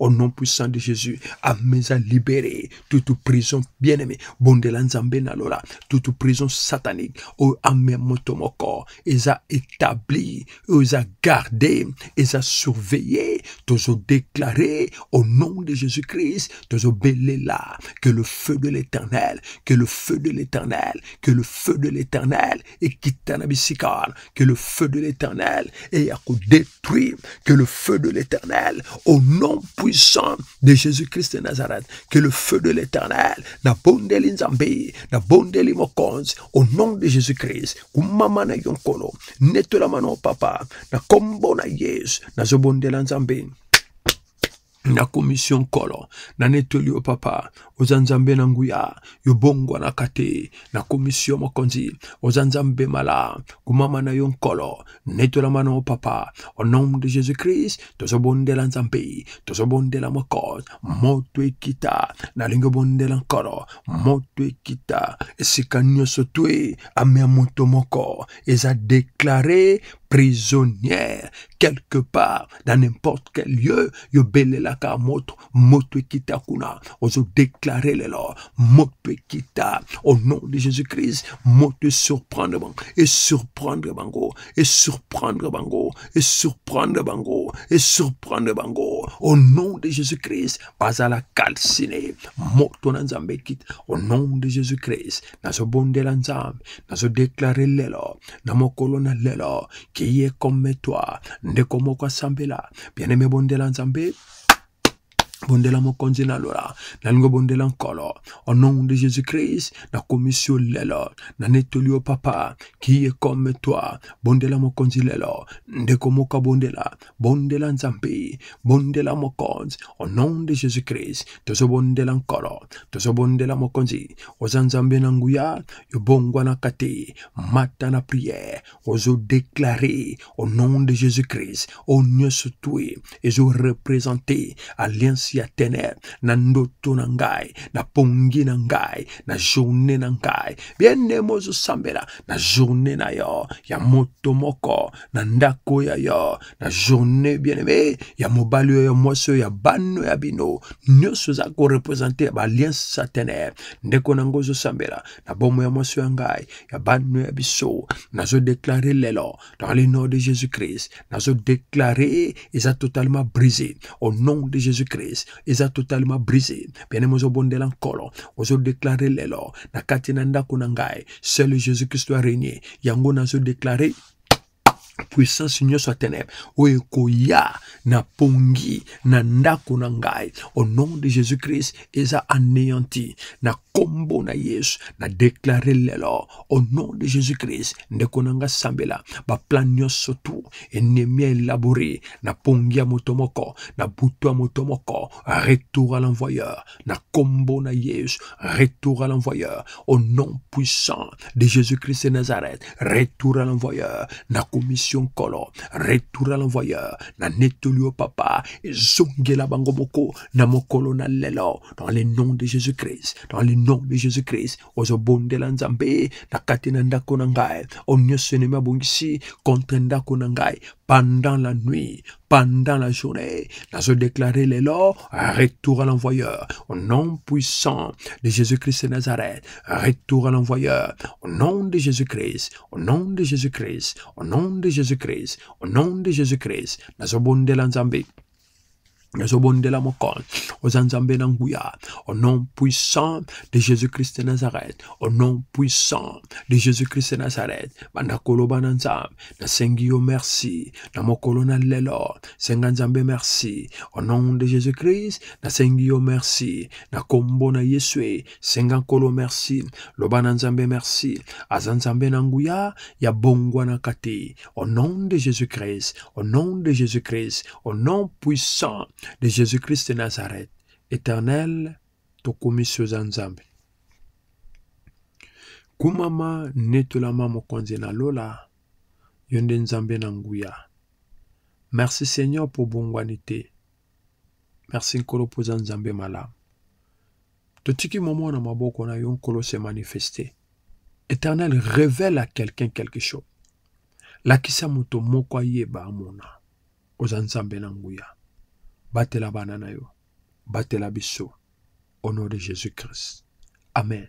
au nom puissant de jésus ame Libéré libere toute prison bien aimé bondela nzambe na lola tutu prison satanique Ou ame motomoko. eza établi oyo eza garde eza surveiller, toujours déclarer au nom de Jésus-Christ, toujours belé là, que le feu de l'éternel, que le feu de l'éternel, que le feu de l'éternel, et kitanabisikar, que le feu de l'éternel, et détruit, que le feu de l'éternel, au nom puissant de Jésus-Christ de Nazareth, que le feu de l'éternel, na bondeli nzambi, na bondeli mokons, au nom de Jésus-Christ, kumamana yonkolo, mano papa, na kombo na nazobondela nzambeni na komission nkolo na netoli yo papa oza nzambe na nguya yobongwanaka te na komission mokonzi oza nzambe mala komama na yo nkolo netolama na yo papa au nom de jésus christ tozobondela nzambe tozobondela mokonzi moto ekita nalingi obondela nkolo moto ekita esika nyonso tue ame ya moto moko eza deklare prisonnière quelque part dans n'importe quel lieu ka moto moto kita kuna le lelo moto kita. au nom de jésus-christ moto e surprendre bango e surprendre bango et surprendre bango e surprendre bango surprendre bango au nom de jésus-christ bazala calcine moto na nzambe kit. au nom de jésus-christ na nzambe déclarer lelo na mokolo na lelo qui est comme toi ndeko moko asambela bien-aime bondela nzambe bondela mokonzi na lola nalingi obondela nkolo au nom de jésus christ nakomi si yo lelo nanetoli yo papa qui est comme toi bondela mokonzi lelo ndeko moko abondela bondela nzambe bondela mokonzi au nom de jésus christ tozobondela nkolo tozobondela mokonzi oza nzambe na nguya yobongwanaka te mata na priere ozodeklare au nom de jésus christ oyo nyonso tue ezorepresente alliance kati ya na ndoto na ngai na pongi na ngai na journe na ngai mozo ozosambela na journe na yo ya moto moko na ndako ya yo na journe bieneme ya mobali oyo ya mwasi oyo ya bano ya bino nyonso eza korepresente balianse ya ténèbre ndeko na yango ozosambela na bomo ya mwasi ya ngai ya bano ya biso nazodeklare lelo dans le nom de jésus christ nazodeklare eza totalement brisé au nom de jésus christ ils a totalement brisé bien-aimé nous lelo na na seul jésus régner. régner. yango puissance Seigneur soit ténèbre koya na pongi na au nom de jésus christ ont anéanti na kombo na yesu na deklare lelo au nom de jésus christ ndeko na nga sambela ba nyonso tu enemi elabore na pongia motomoko, na butu motomoko, retour à l'envoyeur na kombo na yesu retour à l'envoyeur au nom puissant de jésus christ de nazareth retour à l'envoyeur na commission kolo retour à l'envoyeur na netoli o papa ezongela bango moko na mokolo na lelo dans le nom de jésus christ dans le nom de jésus-christ Jésus Christ, na nom de Jésus on au nom pendant la nuit, pendant la journée. se déclarer les nom retour à l'envoyeur, au nom puissant de Jésus-Christ de Nazareth, retour à l'envoyeur, au nom de Jésus-Christ, au nom de Jésus-Christ, au nom de Jésus-Christ, au nom de Jésus-Christ. ezobondela mokolo oza nzambe na nguya au nom puissant de jésus-christ de nazareth au nom puissant de jésus-christ de nazareth banda koloba na nzambe nasengi yo merci na mokolo na lelo senga nzambe merci au nom de jésus-christ nasengi yo merci na kombo na yesu e senga nkolo merci loba na nzambe merci aza nzambe na nguya ya bongwanaka te au nom de jésus-christ au nom de jésus-christ au nom puissant de Jésus-Christ de Nazareth, éternel, ton söza nzambe Kumama netulama mokonzi na lola yonde nzambi nzambe merci seigneur pour bon merci nkolo pour mala. Malam. totiki momo na maboko na yon se manifeste éternel révèle à quelqu'un quelque chose lakisa moto moko yeba amona nzambe nanguya batela la na yo la biso au nom de jésus-christ amen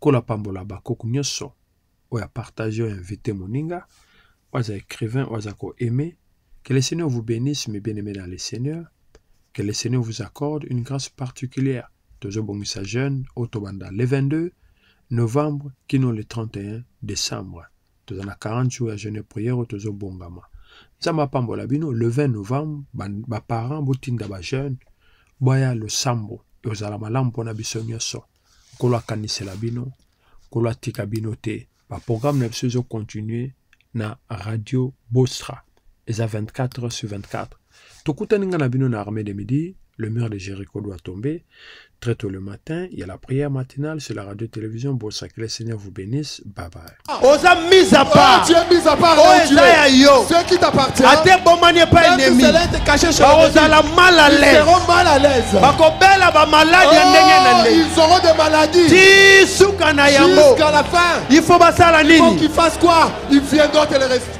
kola pambola bakoku nyonso oyo apartage oyo invité moninga oyo écrivain oyo ko-aimé que le seigneur vous bénisse mes bien-aimés dans le seigneur que le seigneur vous accorde une grâce particulière tozobongisa jeune au tobanda le 22 novembre kino le 31 décembre Tozana 40 jours ya jeune prière bon tozobongama nzambe apambola bino le 20 novembre baparent botinda bajeune boya losambo ekozala malamu mpona biso nyonso nkolo akanisela bino nkolo atika Le programme ne na biso continuer na radio bostra a 24 sur 24 tokutani ngai na bino na armée de midi le mur de jéricho doit tomber Très tôt le matin, il y a la prière matinale sur la radio-télévision Boursa. Que le Seigneur vous bénisse. Bye bye. Osa mis à part. tu es mis à part. Oh, tu oh, es. qui t'appartient. A tes bon n'est pas ennemi. Osa bah, oh, la mal à l'aise. Ils seront mal à l'aise. Bakobela ba malade Ils auront des maladies. Jusqu'à la fin. Il faut passer à la ligne. Il faut qu'ils fassent quoi Ils viendront te les rester.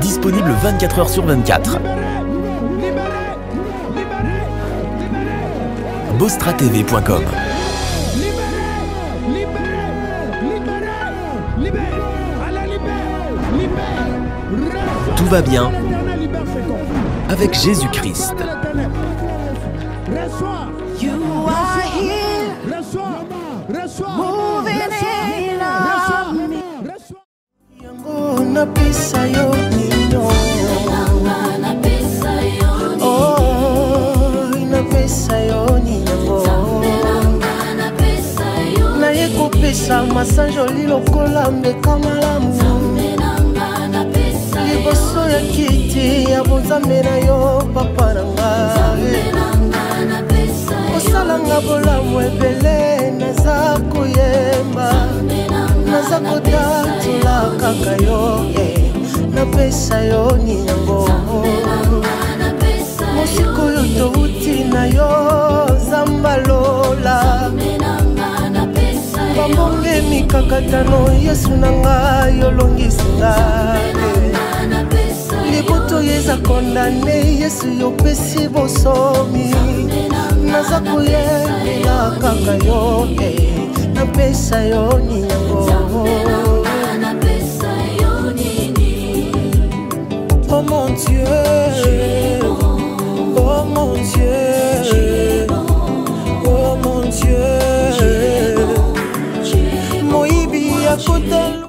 disponible 24 heures sur 24. BostraTV.com Tout va bien avec Jésus-Christ. samasa joli lokola mbeka malamu liboso ya kiti ya bonzambe na yo papa na nga osalanga bolamu ebele naza koyemba naza kotatila kaka yo napesa yo ninyango mosikoyo touti na yo zambalola bambonge mikakatano yesu na ngai olongisinga libutu yeza kondane yesu yopesi bosomi naza koyelela kaka yo napesa yo ninyango Oh mon Dieu del